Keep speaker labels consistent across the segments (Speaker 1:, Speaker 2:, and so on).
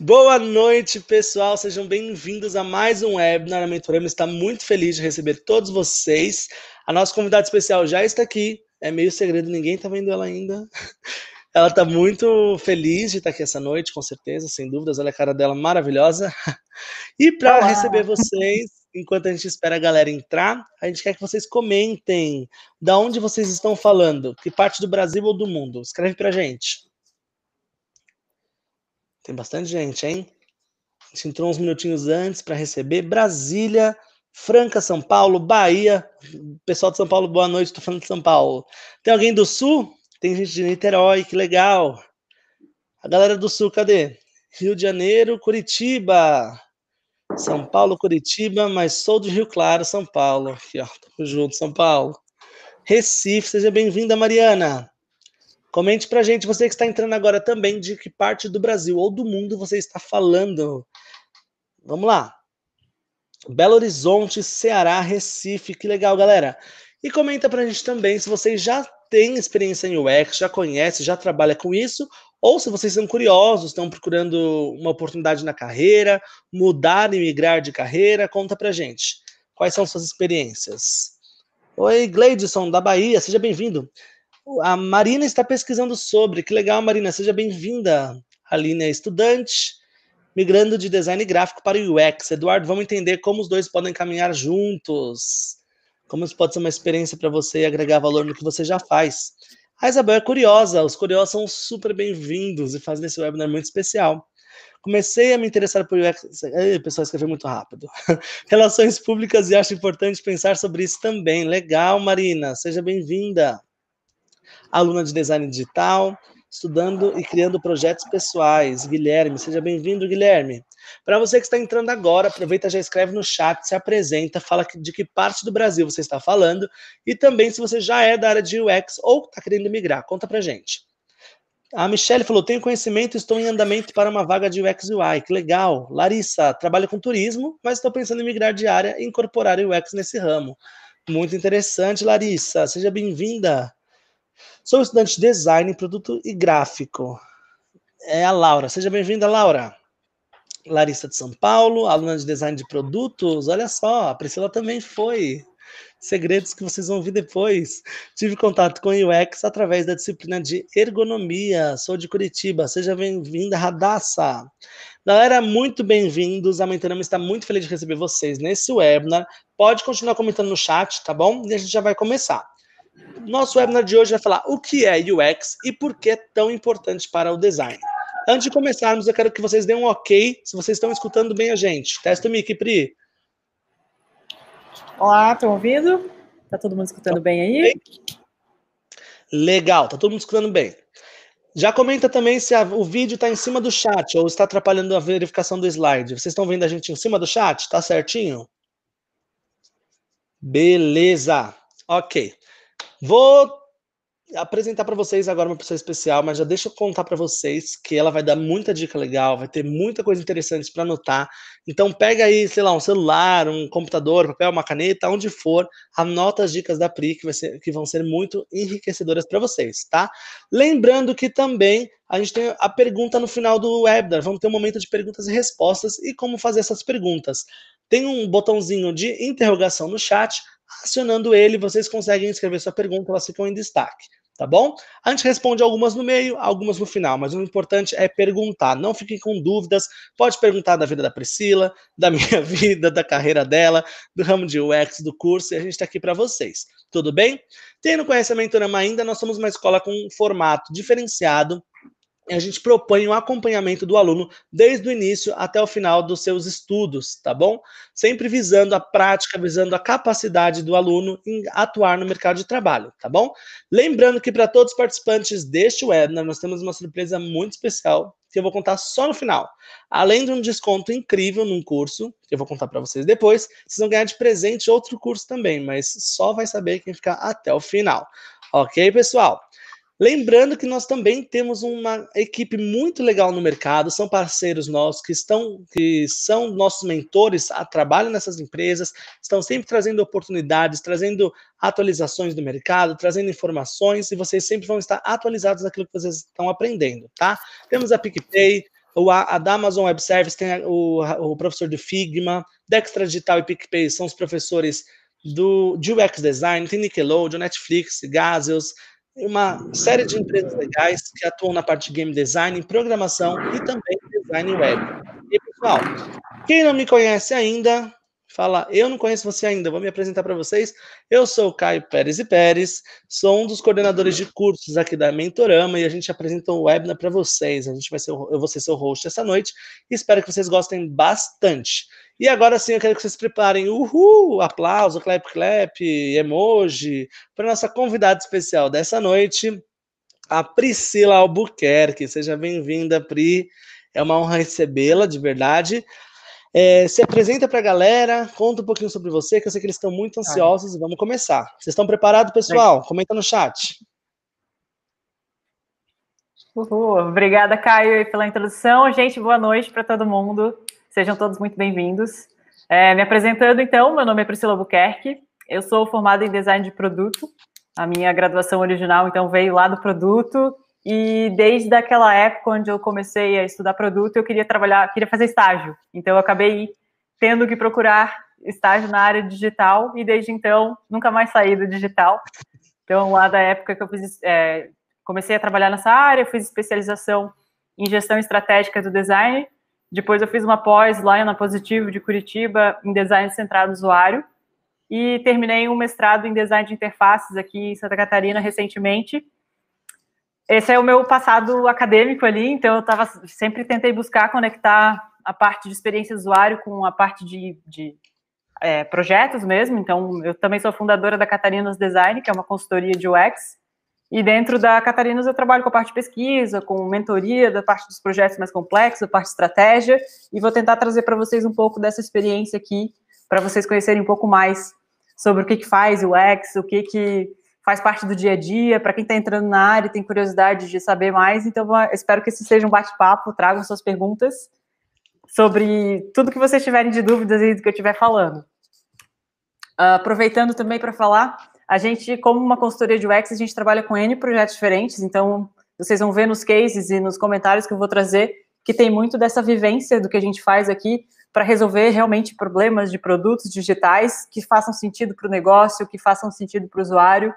Speaker 1: Boa noite, pessoal. Sejam bem-vindos a mais um webinar. A Mentorama está muito feliz de receber todos vocês. A nossa convidada especial já está aqui. É meio segredo, ninguém está vendo ela ainda. Ela está muito feliz de estar aqui essa noite, com certeza, sem dúvidas. Olha a cara dela maravilhosa. E para receber vocês, enquanto a gente espera a galera entrar, a gente quer que vocês comentem da onde vocês estão falando, que parte do Brasil ou do mundo. Escreve para gente. Tem bastante gente, hein? A gente entrou uns minutinhos antes para receber Brasília, Franca, São Paulo, Bahia. Pessoal de São Paulo, boa noite, estou falando de São Paulo. Tem alguém do Sul? Tem gente de Niterói, que legal. A galera do Sul, cadê? Rio de Janeiro, Curitiba. São Paulo, Curitiba, mas sou de Rio Claro, São Paulo. Aqui, ó, tamo junto, São Paulo. Recife, seja bem-vinda, Mariana. Comente para a gente, você que está entrando agora também, de que parte do Brasil ou do mundo você está falando. Vamos lá. Belo Horizonte, Ceará, Recife, que legal, galera. E comenta para a gente também se vocês já têm experiência em UX, já conhece, já trabalha com isso, ou se vocês são curiosos, estão procurando uma oportunidade na carreira, mudar e migrar de carreira, conta pra gente. Quais são suas experiências? Oi, Gleidson, da Bahia, seja bem-vindo. A Marina está pesquisando sobre. Que legal, Marina. Seja bem-vinda. A Aline é estudante, migrando de design gráfico para o UX. Eduardo, vamos entender como os dois podem caminhar juntos. Como isso pode ser uma experiência para você e agregar valor no que você já faz. A Isabel é curiosa. Os curiosos são super bem-vindos e fazem esse webinar muito especial. Comecei a me interessar por UX. Ei, pessoal, escreveu muito rápido. Relações públicas e acho importante pensar sobre isso também. Legal, Marina. Seja bem-vinda aluna de design digital, estudando e criando projetos pessoais. Guilherme, seja bem-vindo, Guilherme. Para você que está entrando agora, aproveita já escreve no chat, se apresenta, fala de que parte do Brasil você está falando e também se você já é da área de UX ou está querendo migrar. Conta para gente. A Michelle falou: tenho conhecimento, estou em andamento para uma vaga de UX UI. Que legal. Larissa, trabalho com turismo, mas estou pensando em migrar de área e incorporar UX nesse ramo. Muito interessante, Larissa. Seja bem-vinda. Sou estudante de design, produto e gráfico. É a Laura. Seja bem-vinda, Laura. Larissa de São Paulo, aluna de design de produtos. Olha só, a Priscila também foi. Segredos que vocês vão ver depois. Tive contato com UX através da disciplina de ergonomia. Sou de Curitiba. Seja bem-vinda, Radassa. Galera, muito bem-vindos. A Mentorama está muito feliz de receber vocês nesse webinar. Pode continuar comentando no chat, tá bom? E a gente já vai começar nosso webinar de hoje vai falar o que é UX e por que é tão importante para o design. Antes de começarmos, eu quero que vocês deem um ok se vocês estão escutando bem a gente. Testa o mic, Pri. Olá, estão ouvindo? Tá todo mundo escutando tá bem aí? Legal, tá todo mundo escutando bem. Já comenta também se a, o vídeo está em cima do chat ou está atrapalhando a verificação do slide. Vocês estão vendo a gente em cima do chat? Tá certinho? Beleza. Ok. Vou apresentar para vocês agora uma pessoa especial, mas já deixa eu contar para vocês que ela vai dar muita dica legal, vai ter muita coisa interessante para anotar. Então pega aí, sei lá, um celular, um computador, papel, uma caneta, onde for, anota as dicas da Pri que, ser, que vão ser muito enriquecedoras para vocês, tá? Lembrando que também a gente tem a pergunta no final do webinar, vamos ter um momento de perguntas e respostas e como fazer essas perguntas. Tem um botãozinho de interrogação no chat Acionando ele, vocês conseguem escrever sua pergunta, elas ficam em destaque, tá bom? A gente responde algumas no meio, algumas no final, mas o importante é perguntar. Não fiquem com dúvidas, pode perguntar da vida da Priscila, da minha vida, da carreira dela, do ramo de UX, do curso, e a gente está aqui para vocês, tudo bem? Tendo conhecimento ainda, nós somos uma escola com um formato diferenciado a gente propõe um acompanhamento do aluno desde o início até o final dos seus estudos, tá bom? Sempre visando a prática, visando a capacidade do aluno em atuar no mercado de trabalho, tá bom? Lembrando que para todos os participantes deste webinar, nós temos uma surpresa muito especial que eu vou contar só no final. Além de um desconto incrível num curso, que eu vou contar para vocês depois, vocês vão ganhar de presente outro curso também, mas só vai saber quem ficar até o final. Ok, pessoal? Lembrando que nós também temos uma equipe muito legal no mercado, são parceiros nossos que estão, que são nossos mentores, a, ah, trabalham nessas empresas, estão sempre trazendo oportunidades, trazendo atualizações do mercado, trazendo informações e vocês sempre vão estar atualizados naquilo que vocês estão aprendendo, tá? Temos a PicPay, a, da Amazon Web Service, tem a, o, o professor do Figma, Dextra Digital e PicPay são os professores do, de UX Design, tem Nickelodeon, Netflix, Gazels, uma série de empresas legais que atuam na parte de game design, programação e também design web. E pessoal, quem não me conhece ainda, fala Eu não conheço você ainda, vou me apresentar para vocês. Eu sou o Caio Pérez e Pérez, sou um dos coordenadores de cursos aqui da Mentorama e a gente apresenta um webinar para vocês. A gente vai ser, eu vou ser seu host essa noite e espero que vocês gostem bastante. E agora sim, eu quero que vocês preparem uhul, aplauso, clap clap, emoji para nossa convidada especial dessa noite, a Priscila Albuquerque. Seja bem-vinda, Pri. É uma honra recebê-la, de verdade. É, se apresenta para a galera, conta um pouquinho sobre você, que eu sei que eles estão muito tá. ansiosos e vamos começar. Vocês estão preparados, pessoal? Comenta no chat.
Speaker 2: Uhul. Obrigada, Caio, pela introdução. Gente, boa noite para todo mundo. Sejam todos muito bem-vindos. É, me apresentando, então, meu nome é Priscila Buquerque. Eu sou formada em design de produto. A minha graduação original, então, veio lá do produto, e desde aquela época onde eu comecei a estudar produto, eu queria trabalhar, queria fazer estágio. Então eu acabei tendo que procurar estágio na área digital e desde então nunca mais saí do digital. Então lá da época que eu fiz, é, comecei a trabalhar nessa área, fiz especialização em gestão estratégica do design. Depois eu fiz uma pós lá na Positivo de Curitiba em design centrado usuário e terminei um mestrado em design de interfaces aqui em Santa Catarina recentemente esse é o meu passado acadêmico ali, então eu tava, sempre tentei buscar conectar a parte de experiência usuário com a parte de, de é, projetos mesmo. Então, eu também sou fundadora da Catarinas Design, que é uma consultoria de UX. E dentro da Catarinas eu trabalho com a parte de pesquisa, com mentoria da parte dos projetos mais complexos, da parte de estratégia. E vou tentar trazer para vocês um pouco dessa experiência aqui, para vocês conhecerem um pouco mais sobre o que, que faz o UX, o que, que faz parte do dia a dia, para quem está entrando na área e tem curiosidade de saber mais. Então, espero que esse seja um bate-papo, tragam suas perguntas sobre tudo que vocês tiverem de dúvidas aí do que eu estiver falando. Uh, aproveitando também para falar, a gente, como uma consultoria de UX, a gente trabalha com N projetos diferentes, então vocês vão ver nos cases e nos comentários que eu vou trazer que tem muito dessa vivência do que a gente faz aqui para resolver realmente problemas de produtos digitais que façam sentido para o negócio, que façam sentido para o usuário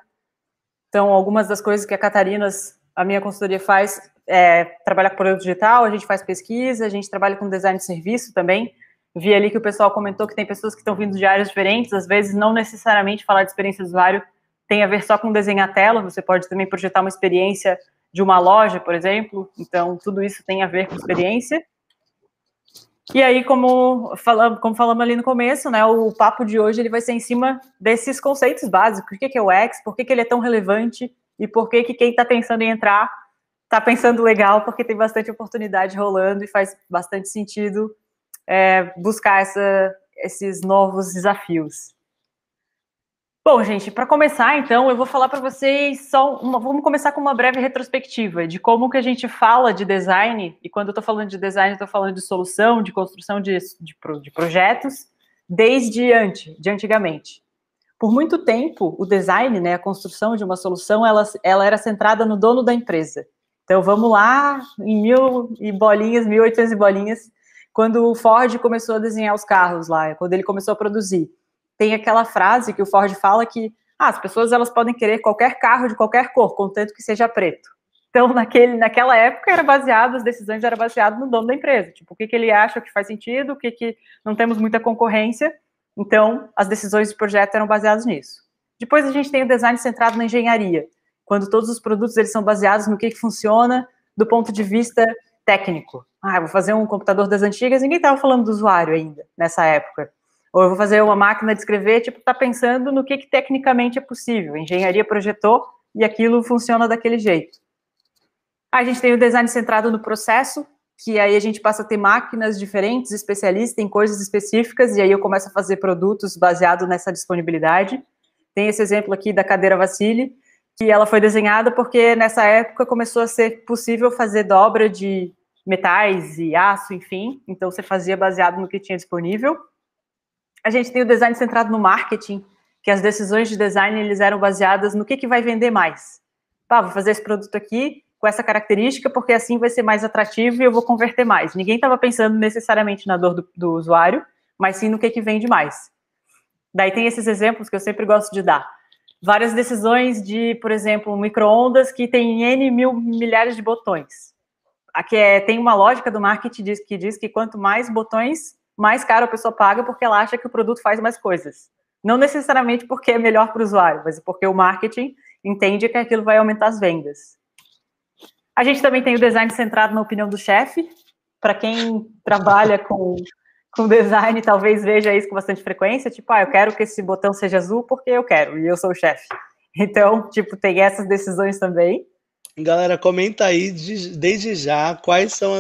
Speaker 2: então, algumas das coisas que a Catarinas, a minha consultoria faz, é trabalhar com produto digital, a gente faz pesquisa, a gente trabalha com design de serviço também. Vi ali que o pessoal comentou que tem pessoas que estão vindo de áreas diferentes, às vezes não necessariamente falar de experiência do usuário tem a ver só com desenhar tela, você pode também projetar uma experiência de uma loja, por exemplo. Então, tudo isso tem a ver com experiência. E aí, como falamos, como falamos ali no começo, né, o papo de hoje ele vai ser em cima desses conceitos básicos. O que, é o X, por que, que ele é tão relevante e por que, que quem está pensando em entrar está pensando legal, porque tem bastante oportunidade rolando e faz bastante sentido é, buscar essa, esses novos desafios. Bom, gente, para começar, então, eu vou falar para vocês só uma, vamos começar com uma breve retrospectiva de como que a gente fala de design, e quando eu estou falando de design, estou falando de solução, de construção de, de, de projetos, desde antes, de antigamente. Por muito tempo, o design, né, a construção de uma solução, ela, ela era centrada no dono da empresa. Então, vamos lá, em mil e bolinhas, 1800 e bolinhas, quando o Ford começou a desenhar os carros lá, quando ele começou a produzir tem aquela frase que o Ford fala que ah, as pessoas elas podem querer qualquer carro de qualquer cor, contanto que seja preto. Então, naquele, naquela época, era baseado, as decisões eram baseadas no dono da empresa. Tipo, o que, que ele acha que faz sentido, o que, que não temos muita concorrência. Então, as decisões de projeto eram baseadas nisso. Depois a gente tem o design centrado na engenharia, quando todos os produtos eles são baseados no que, que funciona do ponto de vista técnico. Ah, vou fazer um computador das antigas, ninguém estava falando do usuário ainda nessa época. Ou eu vou fazer uma máquina de escrever, tipo, tá pensando no que, que tecnicamente é possível. A engenharia projetou e aquilo funciona daquele jeito. A gente tem o design centrado no processo, que aí a gente passa a ter máquinas diferentes, especialistas em coisas específicas, e aí eu começo a fazer produtos baseado nessa disponibilidade. Tem esse exemplo aqui da cadeira Vassili, que ela foi desenhada porque nessa época começou a ser possível fazer dobra de metais e aço, enfim, então você fazia baseado no que tinha disponível a gente tem o design centrado no marketing, que as decisões de design eles eram baseadas no que, que vai vender mais. Pá, vou fazer esse produto aqui com essa característica, porque assim vai ser mais atrativo e eu vou converter mais. Ninguém estava pensando necessariamente na dor do, do usuário, mas sim no que, que vende mais. Daí tem esses exemplos que eu sempre gosto de dar. Várias decisões de, por exemplo, micro-ondas que tem N mil milhares de botões. Aqui é, tem uma lógica do marketing que diz que quanto mais botões, mais caro a pessoa paga porque ela acha que o produto faz mais coisas. Não necessariamente porque é melhor para o usuário, mas porque o marketing entende que aquilo vai aumentar as vendas. A gente também tem o design centrado na opinião do chefe. Para quem trabalha com, com design, talvez veja isso com bastante frequência. Tipo, ah, eu quero que esse botão
Speaker 1: seja azul porque eu quero e eu sou o chefe. Então, tipo, tem essas decisões também. Galera, comenta aí de, desde já quais são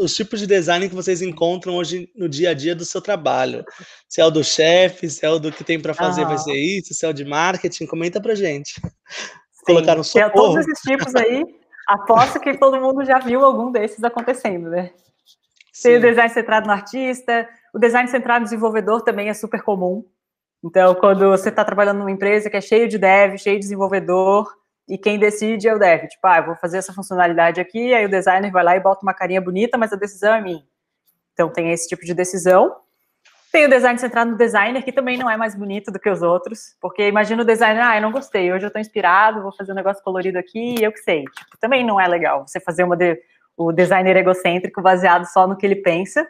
Speaker 1: os tipos de design que vocês encontram hoje no dia a dia do seu trabalho. Se é o do chefe, se é o do que tem para fazer, ah. vai ser isso, se é o de marketing, comenta pra gente. Sim. Colocaram é socorro. É, todos esses
Speaker 2: tipos aí, aposto que todo mundo já viu algum desses acontecendo, né? Sim. Tem o design centrado no artista, o design centrado no desenvolvedor também é super comum. Então, quando você está trabalhando numa empresa que é cheio de dev, cheio de desenvolvedor, e quem decide é o dev. Tipo, ah, vou fazer essa funcionalidade aqui, aí o designer vai lá e bota uma carinha bonita, mas a decisão é minha. Então tem esse tipo de decisão. Tem o design centrado no designer, que também não é mais bonito do que os outros, porque imagina o designer, ah, eu não gostei, hoje eu estou inspirado, vou fazer um negócio colorido aqui, eu que sei. Tipo, também não é legal você fazer uma de, o designer egocêntrico baseado só no que ele pensa.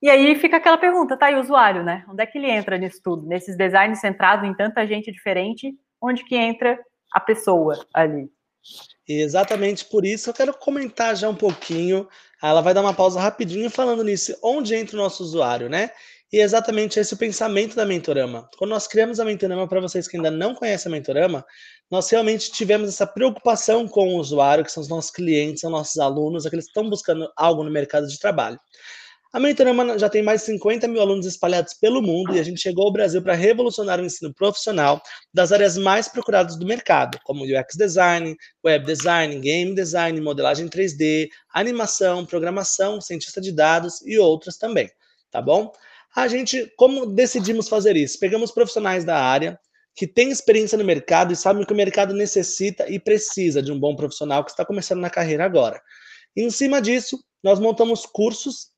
Speaker 2: E aí fica aquela pergunta, tá? E o usuário, né? Onde é que ele entra nisso tudo? Nesses designs centrados em tanta gente diferente, onde que entra
Speaker 1: a pessoa ali. E exatamente por isso eu quero comentar já um pouquinho. Ela vai dar uma pausa rapidinho falando nisso, onde entra o nosso usuário, né? E é exatamente esse é o pensamento da Mentorama. Quando nós criamos a Mentorama, para vocês que ainda não conhecem a Mentorama, nós realmente tivemos essa preocupação com o usuário, que são os nossos clientes, são nossos alunos, aqueles é que estão buscando algo no mercado de trabalho. A Meritorama já tem mais de 50 mil alunos espalhados pelo mundo e a gente chegou ao Brasil para revolucionar o ensino profissional das áreas mais procuradas do mercado, como UX design, web design, game design, modelagem 3D, animação, programação, cientista de dados e outras também, tá bom? A gente, como decidimos fazer isso? Pegamos profissionais da área, que têm experiência no mercado e sabem que o mercado necessita e precisa de um bom profissional que está começando na carreira agora. E, em cima disso, nós montamos cursos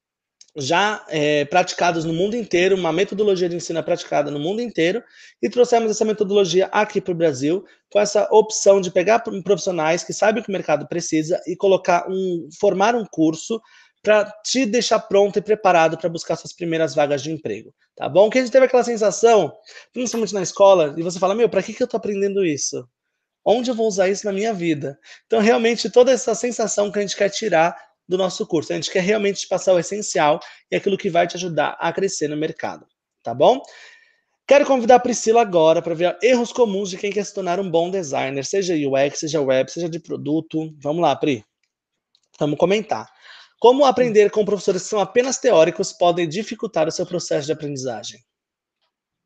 Speaker 1: já é, praticados no mundo inteiro, uma metodologia de ensino é praticada no mundo inteiro, e trouxemos essa metodologia aqui para o Brasil, com essa opção de pegar profissionais que sabem o que o mercado precisa e colocar um, formar um curso para te deixar pronto e preparado para buscar suas primeiras vagas de emprego, tá bom? Que a gente teve aquela sensação, principalmente na escola, e você fala, meu, para que, que eu estou aprendendo isso? Onde eu vou usar isso na minha vida? Então, realmente, toda essa sensação que a gente quer tirar do nosso curso. A gente quer realmente te passar o essencial e aquilo que vai te ajudar a crescer no mercado, tá bom? Quero convidar a Priscila agora para ver erros comuns de quem quer se tornar um bom designer, seja UX, seja web, seja de produto. Vamos lá, Pri. Vamos comentar. Como aprender com professores que são apenas teóricos podem dificultar o seu processo de aprendizagem?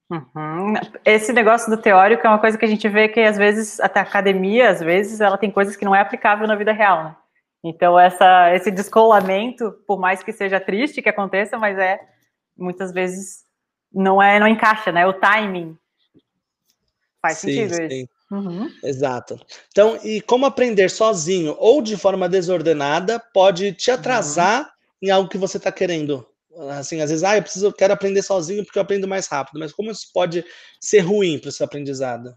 Speaker 2: Uhum. Esse negócio do teórico é uma coisa que a gente vê que às vezes até a academia, às vezes ela tem coisas que não é aplicável na vida real. Né? Então, essa, esse descolamento, por mais que seja triste que aconteça, mas é muitas vezes não é, não encaixa, né? O timing.
Speaker 1: Faz sim, sentido sim. isso. Uhum. Exato. Então, e como aprender sozinho ou de forma desordenada pode te uhum. atrasar uhum. em algo que você está querendo? Assim, às vezes, ah, eu preciso, eu quero aprender sozinho porque eu aprendo mais rápido. Mas como isso pode ser ruim para o seu aprendizado?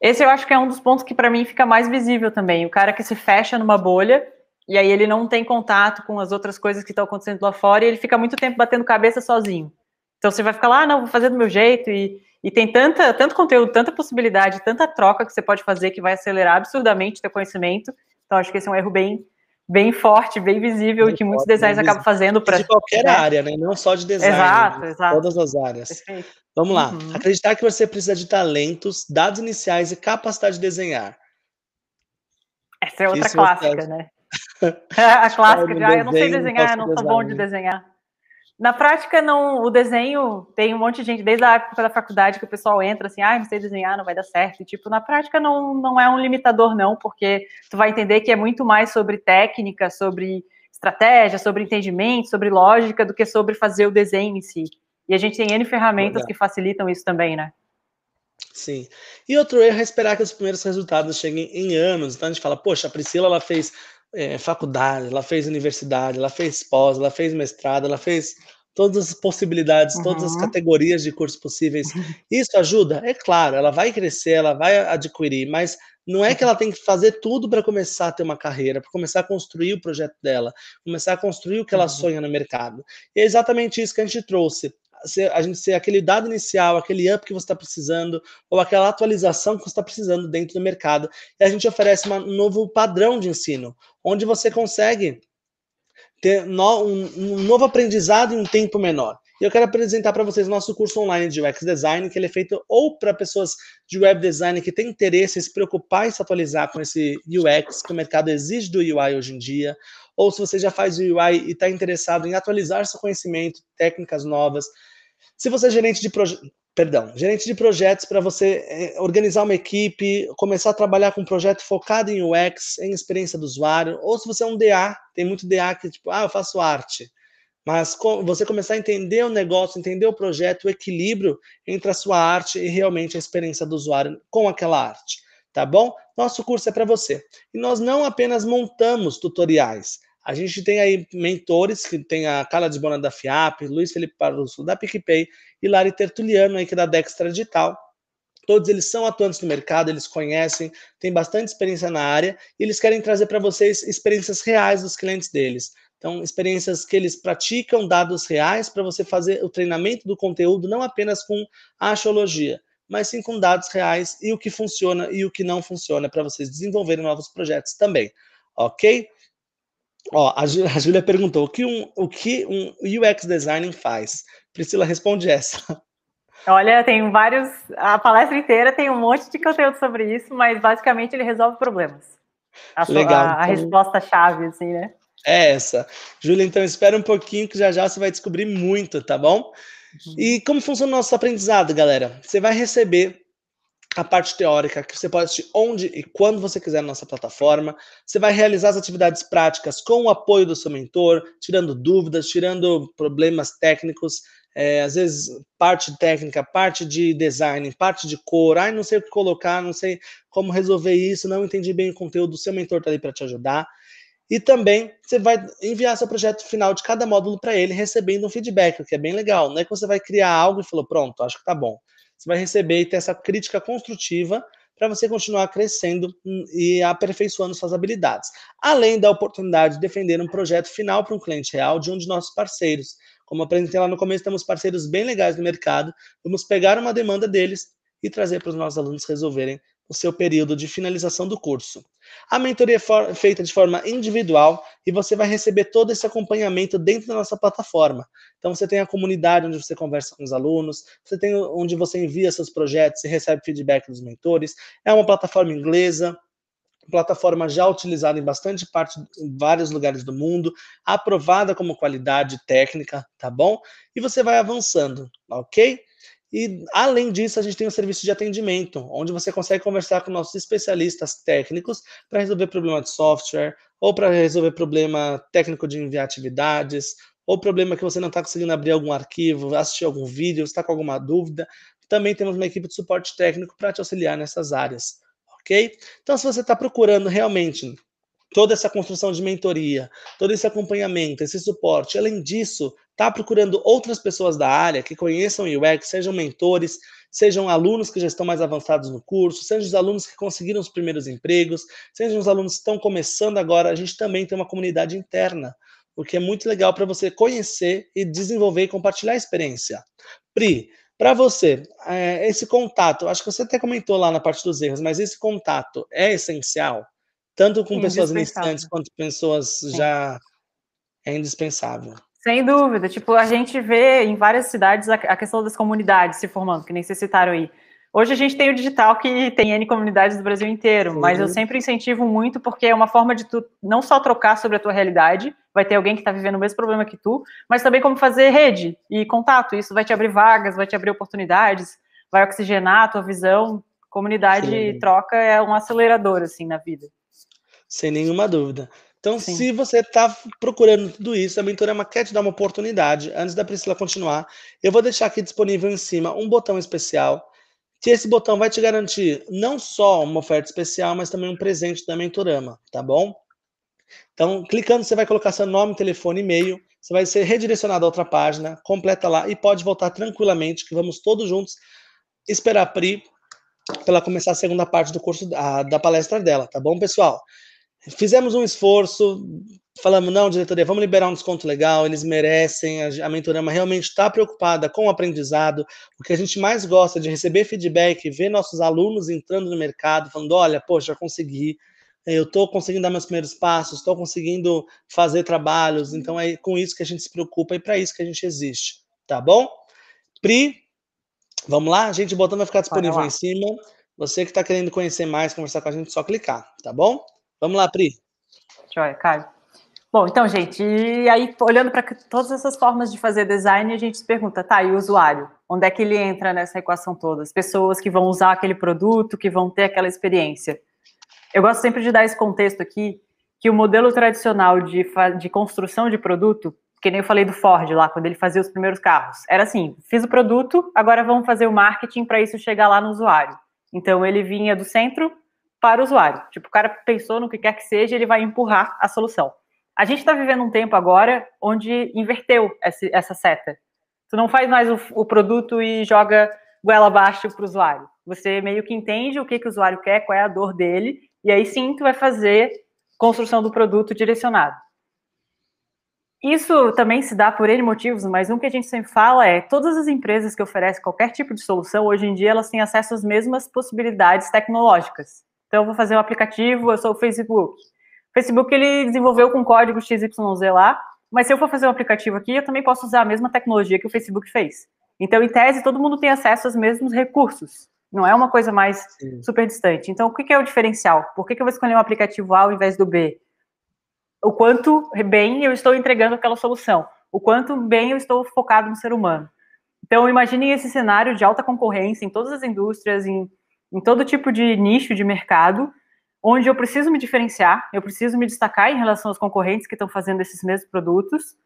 Speaker 2: Esse eu acho que é um dos pontos que para mim fica mais visível também. O cara que se fecha numa bolha e aí ele não tem contato com as outras coisas que estão acontecendo lá fora e ele fica muito tempo batendo cabeça sozinho. Então você vai ficar lá, ah, não, vou fazer do meu jeito e, e tem tanta, tanto conteúdo, tanta possibilidade, tanta troca que você pode fazer que vai acelerar absurdamente o teu conhecimento. Então acho que esse é um erro bem bem forte, bem visível bem e que muitos forte, designers acabam fazendo para de
Speaker 1: qualquer né? área, né? Não só de design, né? exato, né? exato. todas as áreas. Perfeito. Vamos lá. Uhum. Acreditar que você precisa de talentos, dados iniciais e capacidade de desenhar. Essa é outra é clássica,
Speaker 2: né? a clássica de, ah, eu não sei desenhar, eu não sou bom de desenhar. Na prática, não, o desenho tem um monte de gente, desde a época da faculdade, que o pessoal entra assim, ah, não sei desenhar, não vai dar certo. E, tipo, na prática não, não é um limitador, não, porque tu vai entender que é muito mais sobre técnica, sobre estratégia, sobre entendimento, sobre lógica, do que sobre fazer o desenho em si. E a gente tem N ferramentas Legal. que facilitam isso também, né?
Speaker 1: Sim. E outro erro é esperar que os primeiros resultados cheguem em anos. Então a gente fala, poxa, a Priscila ela fez é, faculdade, ela fez universidade, ela fez pós, ela fez mestrado, ela fez todas as possibilidades, uhum. todas as uhum. categorias de cursos possíveis. Isso ajuda? É claro, ela vai crescer, ela vai adquirir, mas não é que ela tem que fazer tudo para começar a ter uma carreira, para começar a construir o projeto dela, começar a construir o que ela uhum. sonha no mercado. E é exatamente isso que a gente trouxe ser, a gente ser aquele dado inicial, aquele up que você está precisando, ou aquela atualização que você está precisando dentro do mercado. E a gente oferece uma, um novo padrão de ensino, onde você consegue ter no, um, um novo aprendizado em um tempo menor. E eu quero apresentar para vocês nosso curso online de UX Design, que ele é feito ou para pessoas de web design que têm interesse em se preocupar e se atualizar com esse UX que o mercado exige do UI hoje em dia, ou se você já faz o UI e está interessado em atualizar seu conhecimento, técnicas novas, se você é gerente de projeto, perdão, gerente de projetos para você é, organizar uma equipe, começar a trabalhar com um projeto focado em UX, em experiência do usuário, ou se você é um DA, tem muito DA que tipo, ah, eu faço arte. Mas você começar a entender o negócio, entender o projeto, o equilíbrio entre a sua arte e realmente a experiência do usuário com aquela arte, tá bom? Nosso curso é para você. E nós não apenas montamos tutoriais, a gente tem aí mentores, que tem a Carla de Bona da FIAP, Luiz Felipe Parusso da PicPay e Lari Tertuliano, aí, que é da Dextra Digital. Todos eles são atuantes no mercado, eles conhecem, têm bastante experiência na área e eles querem trazer para vocês experiências reais dos clientes deles. Então, experiências que eles praticam, dados reais, para você fazer o treinamento do conteúdo não apenas com axiologia, mas sim com dados reais e o que funciona e o que não funciona, para vocês desenvolverem novos projetos também. Ok? Ó, a Júlia perguntou: o que, um, o que um UX designer faz? Priscila, responde essa.
Speaker 2: Olha, tem vários. A palestra inteira tem um monte de conteúdo sobre isso, mas basicamente ele resolve problemas.
Speaker 1: A, Legal, a, a então.
Speaker 2: resposta-chave, assim, né?
Speaker 1: É essa. Júlia, então espera um pouquinho que já já você vai descobrir muito, tá bom? Uhum. E como funciona o nosso aprendizado, galera? Você vai receber a parte teórica, que você pode assistir onde e quando você quiser na nossa plataforma. Você vai realizar as atividades práticas com o apoio do seu mentor, tirando dúvidas, tirando problemas técnicos, é, às vezes parte técnica, parte de design, parte de cor, ai, não sei o que colocar, não sei como resolver isso, não entendi bem o conteúdo, o seu mentor está ali para te ajudar. E também você vai enviar seu projeto final de cada módulo para ele, recebendo um feedback, o que é bem legal. Não é que você vai criar algo e falou, pronto, acho que tá bom. Você vai receber e ter essa crítica construtiva para você continuar crescendo e aperfeiçoando suas habilidades. Além da oportunidade de defender um projeto final para um cliente real de um de nossos parceiros. Como apresentei lá no começo, temos parceiros bem legais no mercado. Vamos pegar uma demanda deles e trazer para os nossos alunos resolverem o seu período de finalização do curso. A mentoria é feita de forma individual e você vai receber todo esse acompanhamento dentro da nossa plataforma. Então você tem a comunidade onde você conversa com os alunos, você tem onde você envia seus projetos e recebe feedback dos mentores. É uma plataforma inglesa, plataforma já utilizada em bastante parte, em vários lugares do mundo, aprovada como qualidade técnica, tá bom? E você vai avançando, ok? E, além disso, a gente tem um serviço de atendimento, onde você consegue conversar com nossos especialistas técnicos para resolver problema de software, ou para resolver problema técnico de enviar atividades, ou problema que você não está conseguindo abrir algum arquivo, assistir algum vídeo, está com alguma dúvida. Também temos uma equipe de suporte técnico para te auxiliar nessas áreas, ok? Então, se você está procurando realmente toda essa construção de mentoria, todo esse acompanhamento, esse suporte. Além disso, está procurando outras pessoas da área que conheçam o UX, sejam mentores, sejam alunos que já estão mais avançados no curso, sejam os alunos que conseguiram os primeiros empregos, sejam os alunos que estão começando agora. A gente também tem uma comunidade interna, o que é muito legal para você conhecer e desenvolver e compartilhar a experiência. Pri, para você, eh, esse contato, acho que você até comentou lá na parte dos erros, mas esse contato é essencial? tanto com é pessoas iniciantes quanto pessoas Sim. já. É indispensável. Sem dúvida.
Speaker 2: Tipo, a gente vê em várias cidades a questão das comunidades se formando, que necessitaram aí. Hoje a gente tem o digital que tem N comunidades do Brasil inteiro, mas eu sempre incentivo muito porque é uma forma de tu não só trocar sobre a tua realidade, vai ter alguém que está vivendo o mesmo problema que tu, mas também como fazer rede e contato. Isso vai te abrir vagas, vai te abrir oportunidades, vai oxigenar a tua visão. Comunidade Sim. troca é um acelerador assim na vida.
Speaker 1: Sem nenhuma dúvida. Então, Sim. se você está procurando tudo isso, a mentora maquete dá uma oportunidade. Antes da Priscila continuar, eu vou deixar aqui disponível em cima um botão especial, que esse botão vai te garantir não só uma oferta especial, mas também um presente da Mentorama, tá bom? Então, clicando, você vai colocar seu nome, telefone, e-mail, você vai ser redirecionado a outra página, completa lá e pode voltar tranquilamente, que vamos todos juntos esperar a Pri para ela começar a segunda parte do curso da palestra dela, tá bom, pessoal? fizemos um esforço, falamos, não, diretoria, vamos liberar um desconto legal, eles merecem, a, a Mentorama realmente está preocupada com o aprendizado, o que a gente mais gosta de receber feedback, ver nossos alunos entrando no mercado, falando, olha, poxa, consegui, eu estou conseguindo dar meus primeiros passos, estou conseguindo fazer trabalhos, então é com isso que a gente se preocupa e para isso que a gente existe, tá bom? Pri, vamos lá? A gente, o botão vai ficar disponível em cima, você que está querendo conhecer mais, conversar com a gente, é só clicar, tá bom? Vamos lá, Pri. Joia, Caio. Bom,
Speaker 2: então, gente, e aí, olhando para todas essas formas de fazer design, a gente se pergunta, tá, e o usuário? Onde é que ele entra nessa equação toda? As pessoas que vão usar aquele produto, que vão ter aquela experiência. Eu gosto sempre de dar esse contexto aqui, que o modelo tradicional de, de construção de produto, que nem eu falei do Ford lá, quando ele fazia os primeiros carros, era assim, fiz o produto, agora vamos fazer o marketing para isso chegar lá no usuário. Então, ele vinha do centro, para o usuário. Tipo, o cara pensou no que quer que seja, ele vai empurrar a solução. A gente está vivendo um tempo agora onde inverteu essa seta. Tu não faz mais o, produto e joga goela abaixo para o usuário. Você meio que entende o que, que o usuário quer, qual é a dor dele, e aí sim tu vai fazer construção do produto direcionado. Isso também se dá por N motivos, mas um que a gente sempre fala é todas as empresas que oferecem qualquer tipo de solução, hoje em dia elas têm acesso às mesmas possibilidades tecnológicas. Então, eu vou fazer o um aplicativo, eu sou o Facebook. O Facebook, ele desenvolveu com código XYZ lá, mas se eu for fazer um aplicativo aqui, eu também posso usar a mesma tecnologia que o Facebook fez. Então, em tese, todo mundo tem acesso aos mesmos recursos. Não é uma coisa mais Sim. super distante. Então, o que é o diferencial? Por que eu vou escolher um aplicativo A ao invés do B? O quanto bem eu estou entregando aquela solução? O quanto bem eu estou focado no ser humano? Então, imaginem esse cenário de alta concorrência em todas as indústrias, em em todo tipo de nicho de mercado, onde eu preciso me diferenciar, eu preciso me destacar em relação aos concorrentes que estão fazendo esses mesmos produtos.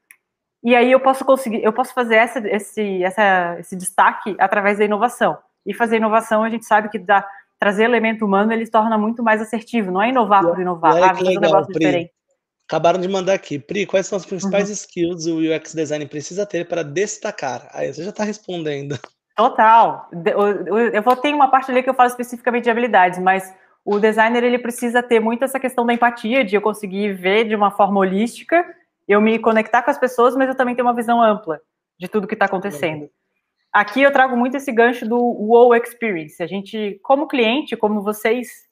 Speaker 2: E aí eu posso conseguir, eu posso fazer essa, esse, essa, esse destaque através da inovação. E fazer inovação, a gente sabe que dá, trazer elemento humano ele torna muito mais assertivo. Não é inovar por inovar, é fazer um negócio Pri, diferente.
Speaker 1: Acabaram de mandar aqui, Pri, quais são as principais uhum. skills o UX design precisa ter para destacar? Aí você já está respondendo. Total. Eu vou
Speaker 2: ter uma parte ali que eu falo especificamente de habilidades, mas o designer ele precisa ter muito essa questão da empatia, de eu conseguir ver de uma forma holística, eu me conectar com as pessoas, mas eu também ter uma visão ampla de tudo que está acontecendo. Aqui eu trago muito esse gancho do wow experience. A gente, como cliente, como vocês,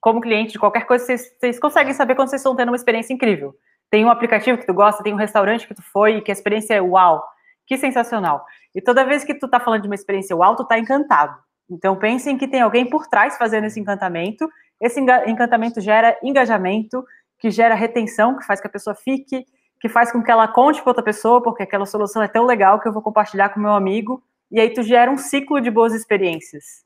Speaker 2: como cliente de qualquer coisa, vocês, vocês conseguem saber quando vocês estão tendo uma experiência incrível. Tem um aplicativo que tu gosta, tem um restaurante que tu foi que a experiência é uau. Que sensacional. E toda vez que tu tá falando de uma experiência uau, tu tá encantado. Então pensem que tem alguém por trás fazendo esse encantamento. Esse encantamento gera engajamento, que gera retenção, que faz que a pessoa fique, que faz com que ela conte para outra pessoa, porque aquela solução é tão legal que eu vou compartilhar com meu amigo. E aí tu gera um ciclo de boas experiências.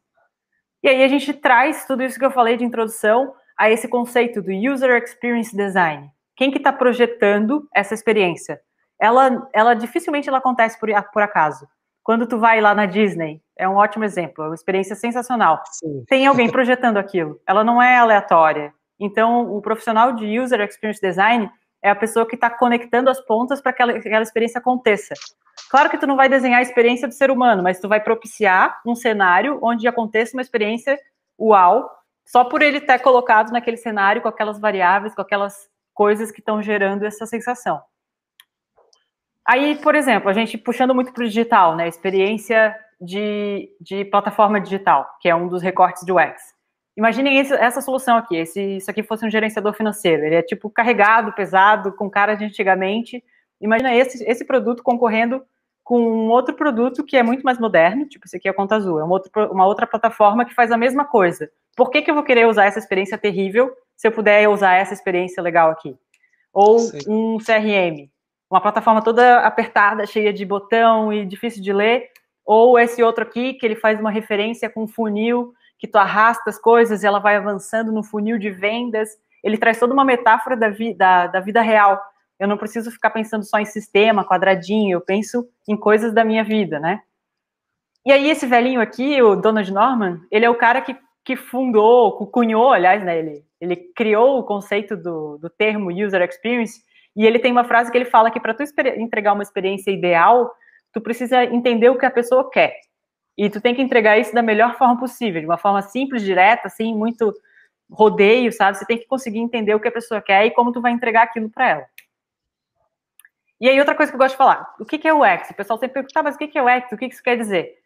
Speaker 2: E aí a gente traz tudo isso que eu falei de introdução a esse conceito do User Experience Design. Quem que está projetando essa experiência? ela, ela dificilmente ela acontece por, por acaso. Quando tu vai lá na Disney, é um ótimo exemplo, é uma experiência sensacional. Sim. Tem alguém projetando aquilo, ela não é aleatória. Então, o profissional de User Experience Design é a pessoa que está conectando as pontas para que aquela experiência aconteça. Claro que tu não vai desenhar a experiência do ser humano, mas tu vai propiciar um cenário onde aconteça uma experiência uau, só por ele estar colocado naquele cenário com aquelas variáveis, com aquelas coisas que estão gerando essa sensação. Aí, por exemplo, a gente puxando muito para o digital, né? Experiência de, de plataforma digital, que é um dos recortes do UX. Imaginem esse, essa solução aqui, isso aqui fosse um gerenciador financeiro. Ele é tipo carregado, pesado, com cara de antigamente. Imagina esse, esse produto concorrendo com um outro produto que é muito mais moderno, tipo esse aqui é a Conta Azul, é uma outra plataforma que faz a mesma coisa. Por que, que eu vou querer usar essa experiência terrível se eu puder usar essa experiência legal aqui? Ou Sim. um CRM, uma plataforma toda apertada, cheia de botão e difícil de ler, ou esse outro aqui que ele faz uma referência com funil, que tu arrasta as coisas e ela vai avançando no funil de vendas. Ele traz toda uma metáfora da, vi, da, da vida real. Eu não preciso ficar pensando só em sistema, quadradinho, eu penso em coisas da minha vida, né? E aí esse velhinho aqui, o Donald Norman, ele é o cara que, que fundou, cunhou, aliás, né, ele, ele criou o conceito do, do termo User Experience, e ele tem uma frase que ele fala que para tu entregar uma experiência ideal, tu precisa entender o que a pessoa quer. E tu tem que entregar isso da melhor forma possível, de uma forma simples, direta, assim, muito rodeio, sabe? Você tem que conseguir entender o que a pessoa quer e como tu vai entregar aquilo para ela. E aí, outra coisa que eu gosto de falar, o que, é o X? O pessoal sempre pergunta, tá, mas o que, é o X? O que isso quer dizer?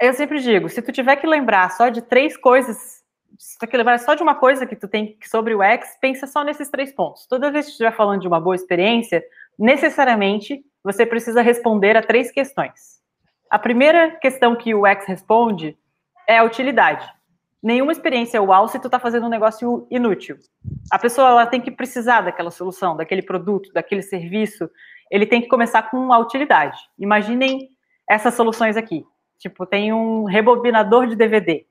Speaker 2: Eu sempre digo, se tu tiver que lembrar só de três coisas se tu te só de uma coisa que tu tem sobre o X, pensa só nesses três pontos. Toda vez que estiver falando de uma boa experiência, necessariamente você precisa responder a três questões. A primeira questão que o X responde é a utilidade. Nenhuma experiência é uau se tu tá fazendo um negócio inútil. A pessoa ela tem que precisar daquela solução, daquele produto, daquele serviço. Ele tem que começar com a utilidade. Imaginem essas soluções aqui. Tipo, tem um rebobinador de DVD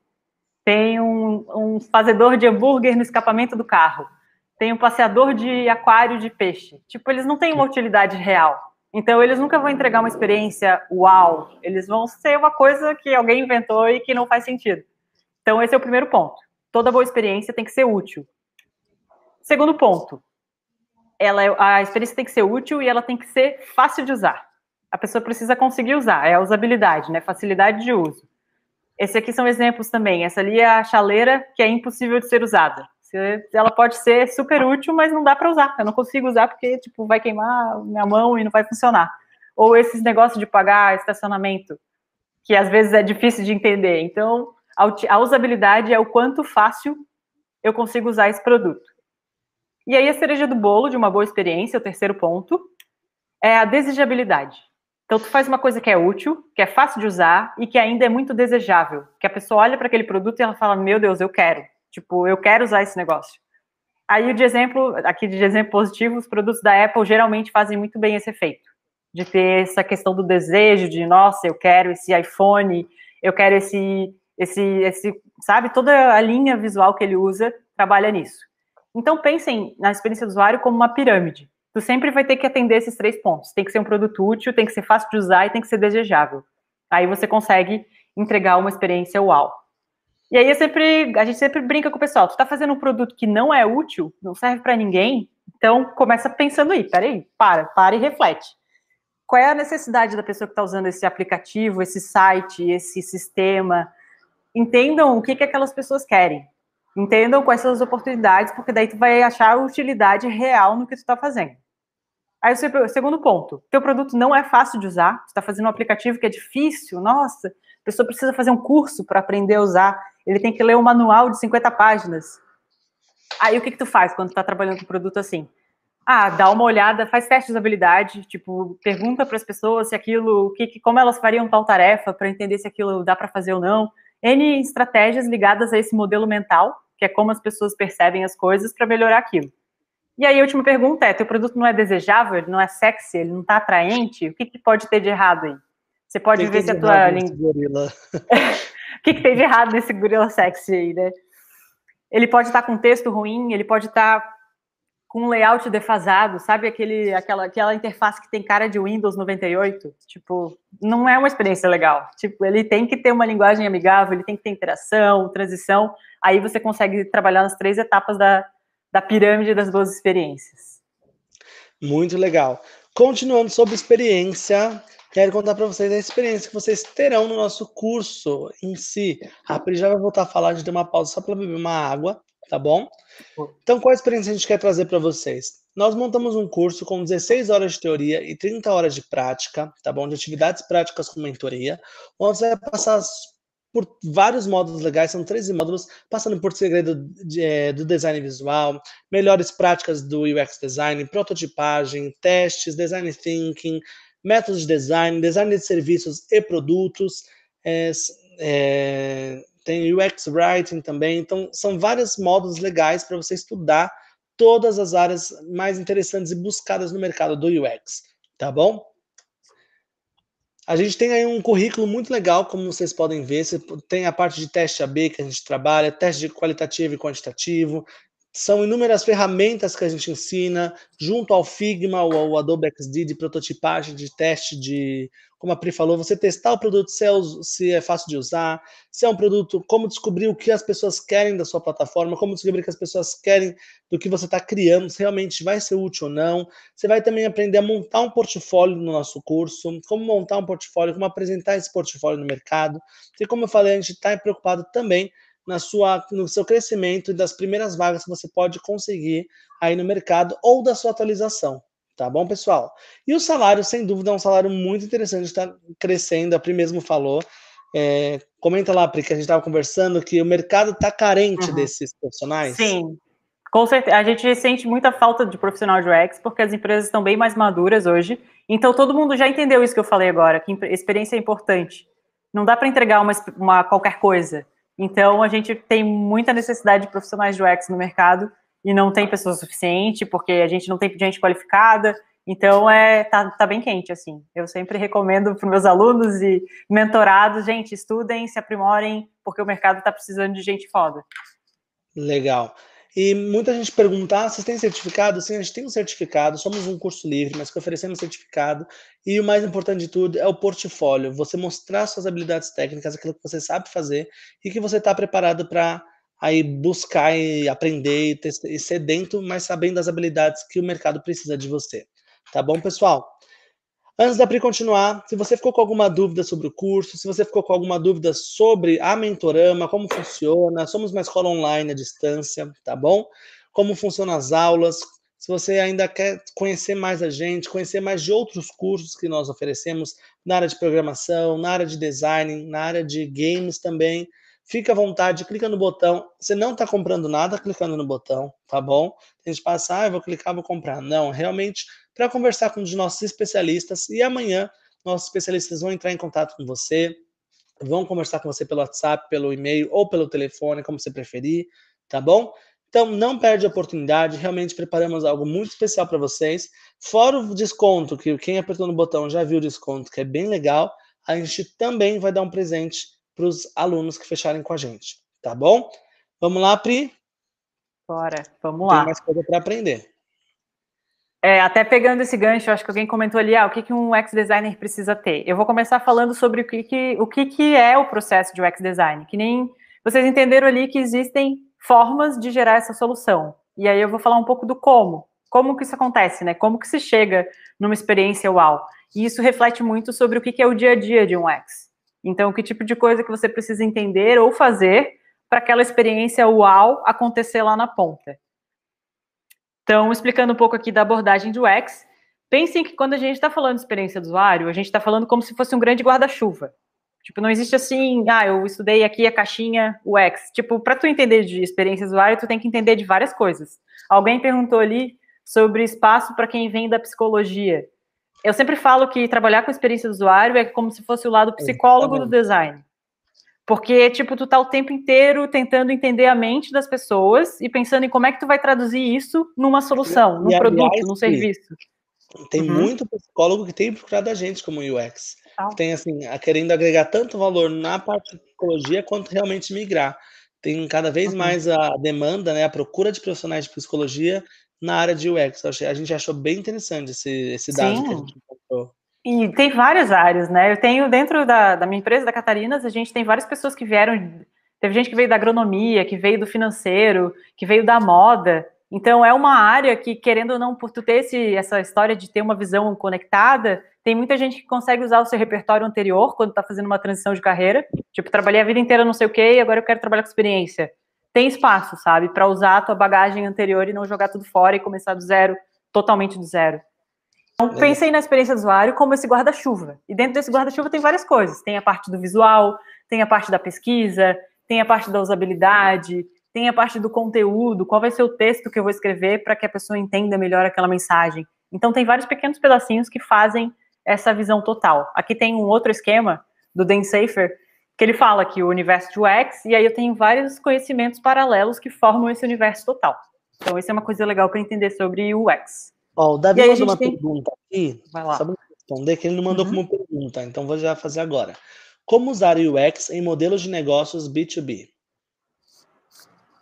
Speaker 2: tem um, um fazedor de hambúrguer no escapamento do carro, tem um passeador de aquário de peixe. Tipo, eles não têm uma utilidade real. Então, eles nunca vão entregar uma experiência uau. Eles vão ser uma coisa que alguém inventou e que não faz sentido. Então, esse é o primeiro ponto. Toda boa experiência tem que ser útil. Segundo ponto, ela, é, a experiência tem que ser útil e ela tem que ser fácil de usar. A pessoa precisa conseguir usar, é a usabilidade, né? Facilidade de uso. Esse aqui são exemplos também. Essa ali é a chaleira que é impossível de ser usada. Ela pode ser super útil, mas não dá para usar. Eu não consigo usar porque tipo vai queimar minha mão e não vai funcionar. Ou esses negócios de pagar estacionamento, que às vezes é difícil de entender. Então, a usabilidade é o quanto fácil eu consigo usar esse produto. E aí a cereja do bolo de uma boa experiência, o terceiro ponto, é a desejabilidade. Então, tu faz uma coisa que é útil, que é fácil de usar e que ainda é muito desejável. Que a pessoa olha para aquele produto e ela fala: Meu Deus, eu quero. Tipo, eu quero usar esse negócio. Aí, de exemplo, aqui de exemplo positivo, os produtos da Apple geralmente fazem muito bem esse efeito. De ter essa questão do desejo, de nossa, eu quero esse iPhone, eu quero esse, esse, esse, sabe? Toda a linha visual que ele usa trabalha nisso. Então, pensem na experiência do usuário como uma pirâmide tu sempre vai ter que atender esses três pontos. Tem que ser um produto útil, tem que ser fácil de usar e tem que ser desejável. Aí você consegue entregar uma experiência uau. E aí sempre, a gente sempre brinca com o pessoal, tu tá fazendo um produto que não é útil, não serve para ninguém, então começa pensando aí, peraí, para, para e reflete. Qual é a necessidade da pessoa que está usando esse aplicativo, esse site, esse sistema? Entendam o que, que aquelas pessoas querem. Entendam quais são as oportunidades, porque daí tu vai achar a utilidade real no que tu está fazendo. Aí o segundo ponto, teu produto não é fácil de usar, você está fazendo um aplicativo que é difícil, nossa, a pessoa precisa fazer um curso para aprender a usar, ele tem que ler um manual de 50 páginas. Aí o que, que tu faz quando está trabalhando com produto assim? Ah, dá uma olhada, faz teste de usabilidade, tipo, pergunta para as pessoas se aquilo, que, como elas fariam tal tarefa para entender se aquilo dá para fazer ou não. N estratégias ligadas a esse modelo mental, que é como as pessoas percebem as coisas para melhorar aquilo. E aí a última pergunta é: teu produto não é desejável, ele não é sexy, ele não está atraente? O que, que, pode ter de errado aí? Você pode que ver que se a tua
Speaker 1: linguagem.
Speaker 2: o que, que tem de errado nesse gorila sexy aí, né? Ele pode estar tá com texto ruim, ele pode estar tá com um layout defasado, sabe? Aquele, aquela, aquela interface que tem cara de Windows 98. Tipo, não é uma experiência legal. Tipo, ele tem que ter uma linguagem amigável, ele tem que ter interação, transição. Aí você consegue trabalhar nas três etapas da, da pirâmide das boas
Speaker 1: experiências. Muito legal. Continuando sobre experiência, quero contar para vocês a experiência que vocês terão no nosso curso em si. A Pri já vai voltar a falar, a gente deu uma pausa só para beber uma água, tá bom? Então, qual a experiência a gente quer trazer para vocês? Nós montamos um curso com 16 horas de teoria e 30 horas de prática, tá bom? De atividades práticas com mentoria, onde você vai passar por vários módulos legais, são 13 módulos, passando por segredo de, é, do design visual, melhores práticas do UX design, prototipagem, testes, design thinking, métodos de design, design de serviços e produtos, é, é, tem UX writing também, então são vários módulos legais para você estudar todas as áreas mais interessantes e buscadas no mercado do UX, tá bom? A gente tem aí um currículo muito legal, como vocês podem ver. Você tem a parte de teste AB que a gente trabalha, teste qualitativo e quantitativo, são inúmeras ferramentas que a gente ensina, junto ao Figma ou ao Adobe XD, de prototipagem, de teste, de, como a Pri falou, você testar o produto, se é, se é fácil de usar, se é um produto, como descobrir o que as pessoas querem da sua plataforma, como descobrir o que as pessoas querem do que você está criando, se realmente vai ser útil ou não. Você vai também aprender a montar um portfólio no nosso curso, como montar um portfólio, como apresentar esse portfólio no mercado. E como eu falei, a gente está preocupado também na sua, no seu crescimento e das primeiras vagas que você pode conseguir aí no mercado ou da sua atualização. Tá bom, pessoal? E o salário, sem dúvida, é um salário muito interessante, está crescendo, a é Pri mesmo falou. É, comenta lá, Pri, que a gente estava conversando que o mercado está carente uhum. desses profissionais. Sim,
Speaker 2: com certeza. A gente sente muita falta de profissional de UX, porque as empresas estão bem mais maduras hoje. Então, todo mundo já entendeu isso que eu falei agora, que experiência é importante. Não dá para entregar uma, uma qualquer coisa. Então, a gente tem muita necessidade de profissionais de UX no mercado e não tem pessoa suficiente, porque a gente não tem gente qualificada. Então, é, tá, tá bem quente, assim. Eu sempre
Speaker 1: recomendo para meus alunos e
Speaker 2: mentorados, gente, estudem, se aprimorem, porque o mercado está precisando de gente foda.
Speaker 1: Legal. E muita gente pergunta: ah, vocês têm certificado? Sim, a gente tem um certificado, somos um curso livre, mas que oferecemos certificado. E o mais importante de tudo é o portfólio, você mostrar suas habilidades técnicas, aquilo que você sabe fazer e que você está preparado para aí buscar e aprender e, ter, e mas sabendo das habilidades que o mercado precisa de você. Tá bom, pessoal? Antes da Pri continuar, se você ficou com alguma dúvida sobre o curso, se você ficou com alguma dúvida sobre a Mentorama, como funciona, somos uma escola online à distância, tá bom? Como funcionam as aulas, se você ainda quer conhecer mais a gente, conhecer mais de outros cursos que nós oferecemos na área de programação, na área de design, na área de games também, fica à vontade, clica no botão. Você não está comprando nada clicando no botão, tá bom? A gente passa, ah, eu vou clicar, vou comprar. Não, realmente para conversar com um dos nossos especialistas e amanhã nossos especialistas vão entrar em contato com você, vão conversar com você pelo WhatsApp, pelo e-mail ou pelo telefone, como você preferir, tá bom? Então não perde a oportunidade, realmente preparamos algo muito especial para vocês. Fora o desconto, que quem apertou no botão já viu o desconto, que é bem legal, a gente também vai dar um presente para os alunos que fecharem com a gente, tá bom? Vamos lá, Pri? Bora, vamos lá. Tem mais coisa para aprender.
Speaker 2: É, até pegando esse gancho, acho que alguém comentou ali, ah, o que, que um ex designer precisa ter. Eu vou começar falando sobre o que, que, o que, que é o processo de UX design, que nem vocês entenderam ali que existem formas de gerar essa solução. E aí eu vou falar um pouco do como, como que isso acontece, né? Como que se chega numa experiência uau. E isso reflete muito sobre o que, que é o dia a dia de um ex. Então, que tipo de coisa que você precisa entender ou fazer para aquela experiência uau acontecer lá na ponta. Então, explicando um pouco aqui da abordagem do UX, pensem que quando a gente está falando de experiência do usuário, a gente está falando como se fosse um grande guarda-chuva. Tipo, não existe assim, ah, eu estudei aqui a caixinha UX. Tipo, para tu entender de experiência do usuário, tu tem que entender de várias coisas. Alguém perguntou ali sobre espaço para quem vem da psicologia. Eu sempre falo que trabalhar com experiência do usuário é como se fosse o lado psicólogo é, tá do design. Porque, tipo, tu tá o tempo inteiro tentando entender a mente das pessoas e pensando em como é que tu vai traduzir isso numa solução, num e, produto, aliás, num serviço.
Speaker 1: Tem uhum. muito psicólogo que tem procurado a gente como UX. Ah. Tem, assim, a querendo agregar tanto valor na parte de psicologia quanto realmente migrar. Tem cada vez uhum. mais a demanda, né, a procura de profissionais de psicologia na área de UX. A gente achou bem interessante esse, esse dado Sim. que a gente encontrou.
Speaker 2: E tem várias áreas, né? Eu tenho dentro da, da minha empresa, da Catarinas, a gente tem várias pessoas que vieram. Teve gente que veio da agronomia, que veio do financeiro, que veio da moda. Então é uma área que, querendo ou não, por tu ter esse, essa história de ter uma visão conectada, tem muita gente que consegue usar o seu repertório anterior quando está fazendo uma transição de carreira. Tipo, trabalhei a vida inteira não sei o quê e agora eu quero trabalhar com experiência. Tem espaço, sabe, para usar a tua bagagem anterior e não jogar tudo fora e começar do zero, totalmente do zero. Então, é. pensei na experiência do usuário como esse guarda-chuva. E dentro desse guarda-chuva tem várias coisas. Tem a parte do visual, tem a parte da pesquisa, tem a parte da usabilidade, tem a parte do conteúdo, qual vai ser o texto que eu vou escrever para que a pessoa entenda melhor aquela mensagem. Então, tem vários pequenos pedacinhos que fazem essa visão total. Aqui tem um outro esquema do Dan Safer, que ele fala que o universo de UX, e aí eu tenho vários conhecimentos paralelos que formam esse universo total. Então, isso é uma coisa legal para entender sobre
Speaker 1: o UX. Ó, o Davi mandou uma tem... pergunta aqui. Vai lá. responder, que ele não mandou uhum. como pergunta, então vou já fazer agora. Como usar UX em modelos de negócios B2B?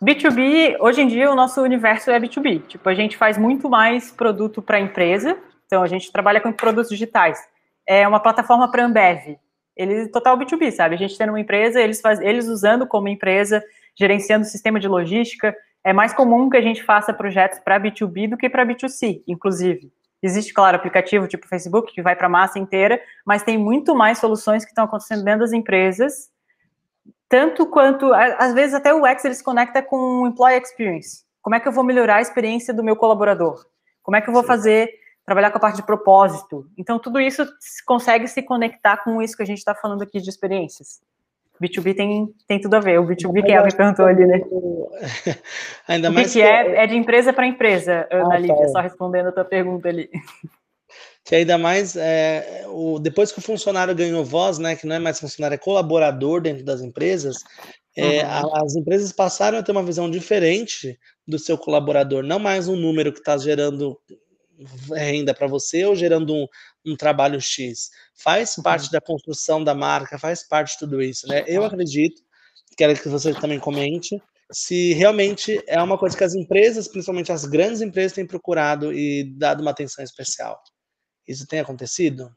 Speaker 2: B2B, hoje em dia, o nosso universo é B2B. Tipo, a gente faz muito mais produto para empresa. Então, a gente trabalha com produtos digitais. É uma plataforma para Ambev. Ele total B2B, sabe? A gente tendo uma empresa, eles, faz, eles usando como empresa, gerenciando o sistema de logística, é mais comum que a gente faça projetos para B2B do que para B2C, inclusive. Existe, claro, aplicativo tipo Facebook que vai para a massa inteira, mas tem muito mais soluções que estão acontecendo dentro das empresas, tanto quanto, às vezes até o X ele se conecta com o Employee Experience. Como é que eu vou melhorar a experiência do meu colaborador? Como é que eu vou fazer, trabalhar com a parte de propósito? Então, tudo isso consegue se conectar com isso que a gente está falando aqui de experiências. B2B tem, tem tudo a ver. O B2B que ela me perguntou ali, né? Ainda mais. O que, que é, é de empresa para empresa, Ana ah, Lívia, tá. só
Speaker 1: respondendo a tua pergunta ali. Que ainda mais é, o, depois que o funcionário ganhou voz, né? Que não é mais funcionário, é colaborador dentro das empresas. É, uhum. as empresas passaram a ter uma visão diferente do seu colaborador, não mais um número que está gerando renda para você ou gerando um, um trabalho X faz uhum. parte da construção da marca, faz parte de tudo isso, né? Eu acredito, quero que você também comente, se realmente é uma coisa que as empresas, principalmente as grandes empresas, têm procurado e dado uma atenção especial. Isso tem acontecido?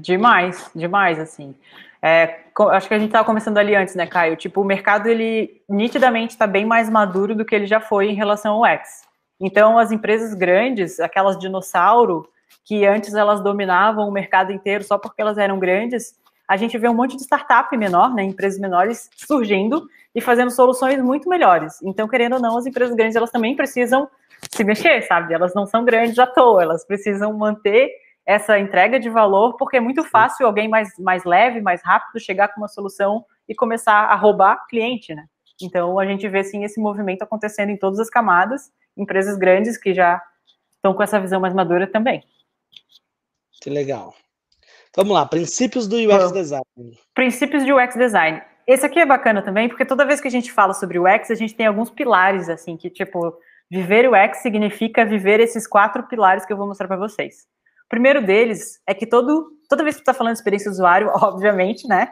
Speaker 1: Demais,
Speaker 2: demais, assim. É, acho que a gente estava começando ali antes, né, Caio? Tipo, o mercado, ele nitidamente está bem mais maduro do que ele já foi em relação ao X. Então, as empresas grandes, aquelas dinossauro, que antes elas dominavam o mercado inteiro só porque elas eram grandes, a gente vê um monte de startup menor, né, empresas menores surgindo e fazendo soluções muito melhores. Então, querendo ou não, as empresas grandes elas também precisam se mexer, sabe? Elas não são grandes à toa, elas precisam manter essa entrega de valor, porque é muito fácil alguém mais, mais leve, mais rápido chegar com uma solução e começar a roubar cliente, né? Então a gente vê sim esse movimento acontecendo em todas as camadas, empresas grandes que já estão com essa visão mais madura também.
Speaker 1: Que legal. Vamos lá,
Speaker 2: princípios do UX Design. Princípios de UX Design. Esse aqui é bacana também, porque toda vez que a gente fala sobre UX, a gente tem alguns pilares, assim, que tipo, viver UX significa viver esses quatro pilares que eu vou mostrar para vocês. O primeiro deles é que todo, toda vez que está falando de experiência do usuário, obviamente, né?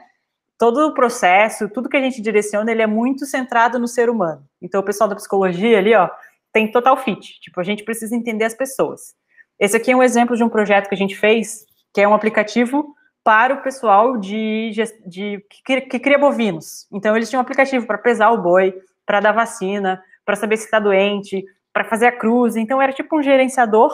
Speaker 2: Todo o processo, tudo que a gente direciona, ele é muito centrado no ser humano. Então, o pessoal da psicologia ali, ó, tem total fit. Tipo, a gente precisa entender as pessoas. Esse aqui é um exemplo de um projeto que a gente fez, que é um aplicativo para o pessoal de, de que, que cria bovinos. Então, eles tinham um aplicativo para pesar o boi, para dar vacina, para saber se está doente, para fazer a cruz. Então, era tipo um gerenciador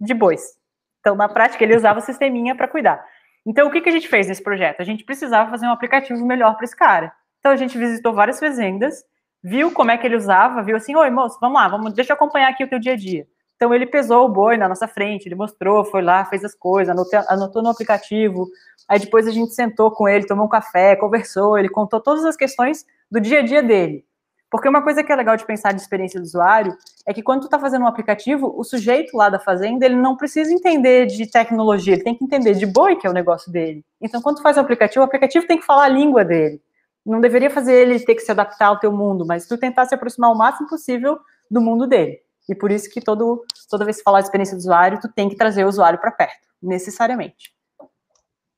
Speaker 2: de bois. Então, na prática, ele usava o sisteminha para cuidar. Então, o que, que a gente fez nesse projeto? A gente precisava fazer um aplicativo melhor para esse cara. Então, a gente visitou várias fazendas, viu como é que ele usava, viu assim, oi, moço, vamos lá, vamos, deixa eu acompanhar aqui o teu dia a dia. Então ele pesou o boi na nossa frente, ele mostrou, foi lá, fez as coisas, anotou, anotou no aplicativo. Aí depois a gente sentou com ele, tomou um café, conversou, ele contou todas as questões do dia a dia dele. Porque uma coisa que é legal de pensar de experiência do usuário é que quando tu está fazendo um aplicativo, o sujeito lá da fazenda, ele não precisa entender de tecnologia, ele tem que entender de boi, que é o negócio dele. Então, quando tu faz um aplicativo, o aplicativo tem que falar a língua dele. Não deveria fazer ele ter que se adaptar ao teu mundo, mas tu tentar se aproximar o máximo possível do mundo dele. E por isso que todo, toda vez que falar de experiência do usuário, tu tem que trazer o usuário para perto, necessariamente.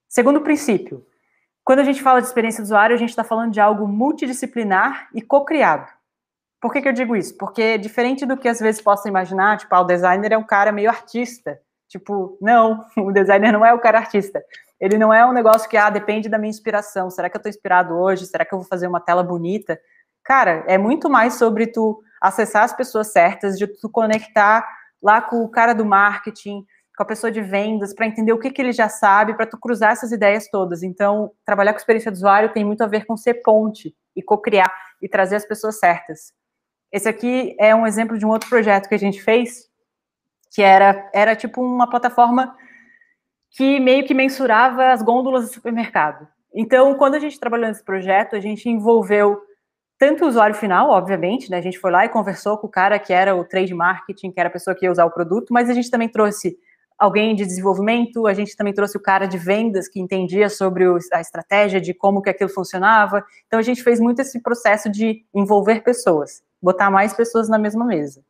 Speaker 2: Segundo princípio, quando a gente fala de experiência do usuário, a gente está falando de algo multidisciplinar e co-criado. Por que, que eu digo isso? Porque, diferente do que às vezes possa imaginar, tipo, ah, o designer é um cara meio artista. Tipo, não, o designer não é o cara artista. Ele não é um negócio que, ah, depende da minha inspiração. Será que eu estou inspirado hoje? Será que eu vou fazer uma tela bonita? Cara, é muito mais sobre tu acessar as pessoas certas, de tu conectar lá com o cara do marketing, com a pessoa de vendas, para entender o que, que ele já sabe, para tu cruzar essas ideias todas. Então, trabalhar com experiência do usuário tem muito a ver com ser ponte e co-criar e trazer as pessoas certas. Esse aqui é um exemplo de um outro projeto que a gente fez, que era, era tipo uma plataforma que meio que mensurava as gôndolas do supermercado. Então, quando a gente trabalhou nesse projeto, a gente envolveu tanto o usuário final, obviamente, né? A gente foi lá e conversou com o cara que era o trade marketing, que era a pessoa que ia usar o produto, mas a gente também trouxe alguém de desenvolvimento, a gente também trouxe o cara de vendas que entendia sobre a estratégia de como que aquilo funcionava. Então a gente fez muito esse processo de envolver pessoas, botar mais pessoas na mesma mesa.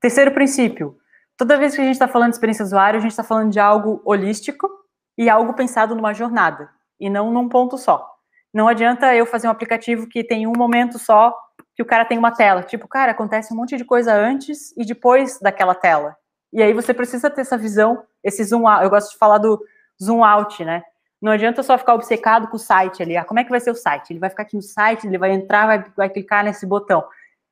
Speaker 2: Terceiro princípio: toda vez que a gente está falando de experiência usuário, a gente está falando de algo holístico e algo pensado numa jornada e não num ponto só. Não adianta eu fazer um aplicativo que tem um momento só que o cara tem uma tela. Tipo, cara, acontece um monte de coisa antes e depois daquela tela. E aí você precisa ter essa visão, esse zoom out. Eu gosto de falar do zoom out, né? Não adianta só ficar obcecado com o site ali. Ah, como é que vai ser o site? Ele vai ficar aqui no site, ele vai entrar, vai, vai clicar nesse botão.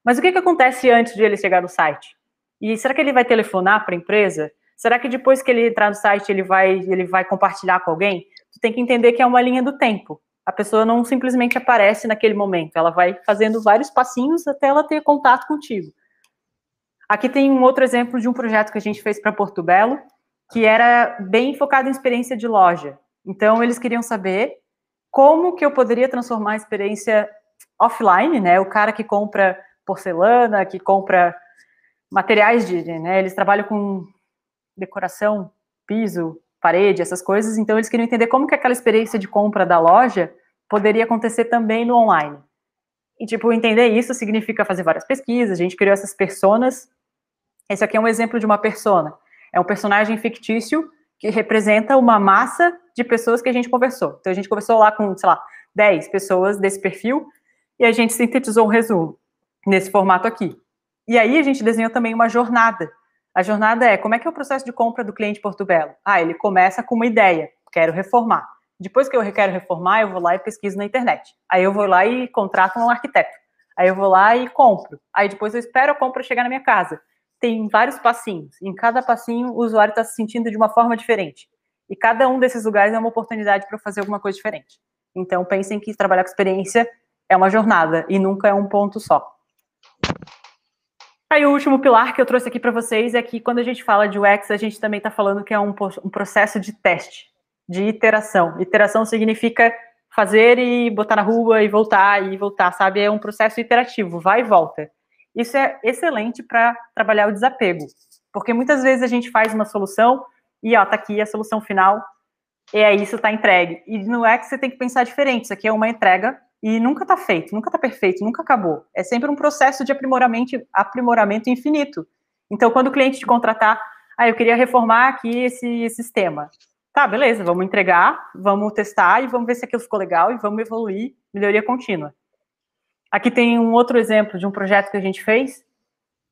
Speaker 2: Mas o que, que acontece antes de ele chegar no site? E será que ele vai telefonar para a empresa? Será que depois que ele entrar no site ele vai, ele vai compartilhar com alguém? Tu tem que entender que é uma linha do tempo a pessoa não simplesmente aparece naquele momento, ela vai fazendo vários passinhos até ela ter contato contigo. Aqui tem um outro exemplo de um projeto que a gente fez para Porto Belo, que era bem focado em experiência de loja. Então, eles queriam saber como que eu poderia transformar a experiência offline, né? O cara que compra porcelana, que compra materiais de, né? Eles trabalham com decoração, piso, parede, essas coisas. Então eles queriam entender como que aquela experiência de compra da loja poderia acontecer também no online. E tipo, entender isso significa fazer várias pesquisas, a gente criou essas personas. Esse aqui é um exemplo de uma persona. É um personagem fictício que representa uma massa de pessoas que a gente conversou. Então a gente conversou lá com, sei lá, 10 pessoas desse perfil e a gente sintetizou um resumo nesse formato aqui. E aí a gente desenhou também uma jornada a jornada é como é que é o processo de compra do cliente Porto Belo? Ah, ele começa com uma ideia, quero reformar. Depois que eu quero reformar, eu vou lá e pesquiso na internet. Aí eu vou lá e contrato um arquiteto. Aí eu vou lá e compro. Aí depois eu espero a compra chegar na minha casa. Tem vários passinhos. Em cada passinho, o usuário está se sentindo de uma forma diferente. E cada um desses lugares é uma oportunidade para fazer alguma coisa diferente. Então pensem que trabalhar com experiência é uma jornada e nunca é um ponto só. Tá aí o último pilar que eu trouxe aqui para vocês é que quando a gente fala de UX, a gente também está falando que é um, um, processo de teste, de iteração. Iteração significa fazer e botar na rua e voltar e voltar, sabe? É um processo iterativo, vai e volta. Isso é excelente para trabalhar o desapego, porque muitas vezes a gente faz uma solução e ó, tá aqui a solução final, e é isso, tá entregue. E no UX você tem que pensar diferente, isso aqui é uma entrega e nunca está feito, nunca está perfeito, nunca acabou. É sempre um processo de aprimoramento, aprimoramento infinito. Então, quando o cliente te contratar, ah, eu queria reformar aqui esse sistema. Tá, beleza, vamos entregar, vamos testar e vamos ver se aquilo ficou legal e vamos evoluir, melhoria contínua. Aqui tem um outro exemplo de um projeto que a gente fez,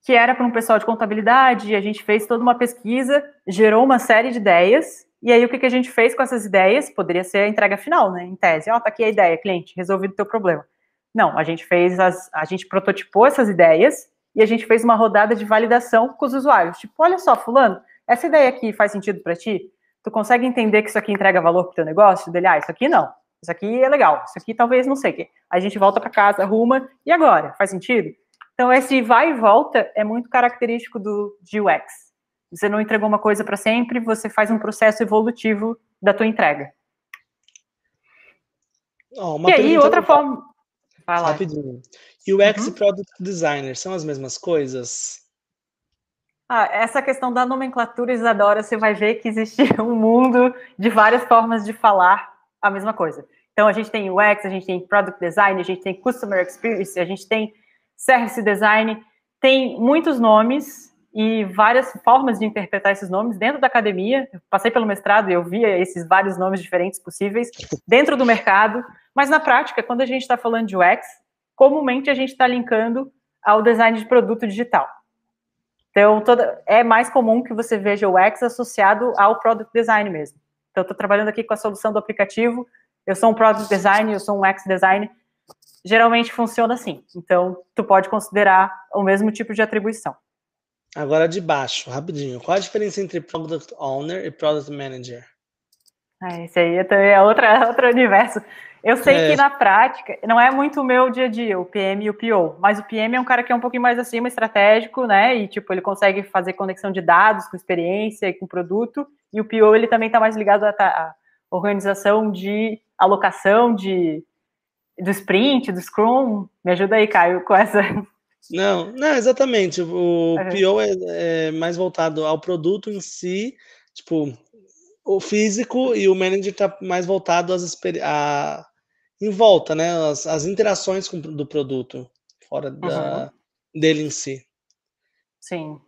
Speaker 2: que era para um pessoal de contabilidade, E a gente fez toda uma pesquisa, gerou uma série de ideias, e aí, o que, que a gente fez com essas ideias? Poderia ser a entrega final, né? Em tese, ó, oh, tá aqui a ideia, cliente, resolvido o teu problema. Não, a gente fez as, a gente prototipou essas ideias e a gente fez uma rodada de validação com os usuários. Tipo, olha só, fulano, essa ideia aqui faz sentido para ti? Tu consegue entender que isso aqui entrega valor pro teu negócio? Dele, ah, isso aqui não. Isso aqui é legal. Isso aqui talvez não sei o quê. A gente volta para casa, arruma e agora, faz sentido? Então esse vai e volta é muito característico do de UX. Você não entregou uma coisa para sempre, você faz um processo evolutivo da tua entrega.
Speaker 1: Oh, e aí, outra pra... forma. Fala. Rapidinho. UX uhum. e Product Designer são as mesmas coisas?
Speaker 2: Ah, essa questão da nomenclatura, Isadora, você vai ver que existe um mundo de várias formas de falar a mesma coisa. Então, a gente tem UX, a gente tem Product Design, a gente tem Customer Experience, a gente tem Service Design, tem muitos nomes e várias formas de interpretar esses nomes dentro da academia. Eu passei pelo mestrado e eu via esses vários nomes diferentes possíveis dentro do mercado, mas na prática, quando a gente está falando de UX, comumente a gente está linkando ao design de produto digital. Então, toda, é mais comum que você veja o UX associado ao product design mesmo. Então, eu estou trabalhando aqui com a solução do aplicativo, eu sou um product design, eu sou um UX design. Geralmente funciona assim. Então, tu pode considerar o mesmo tipo de atribuição.
Speaker 1: Agora de baixo, rapidinho. Qual a diferença entre Product Owner e Product Manager?
Speaker 2: Ah, esse aí também é outra, outro universo.
Speaker 1: Eu sei é. que na
Speaker 2: prática não é muito o meu dia a dia, o PM e o PO, mas o PM é um cara que é um pouquinho mais acima, estratégico, né? E tipo, ele consegue fazer conexão de dados com experiência e com produto. E o PO ele também está mais ligado tá, à, organização de alocação de do sprint, do Scrum. Me ajuda aí, Caio, com essa
Speaker 1: não, não, exatamente. O uhum. É. PO é, é, mais voltado ao produto em si, tipo, o físico e o manager está mais voltado às a, em volta, né? As, as interações com, do produto, fora da, uhum. dele em si. Sim.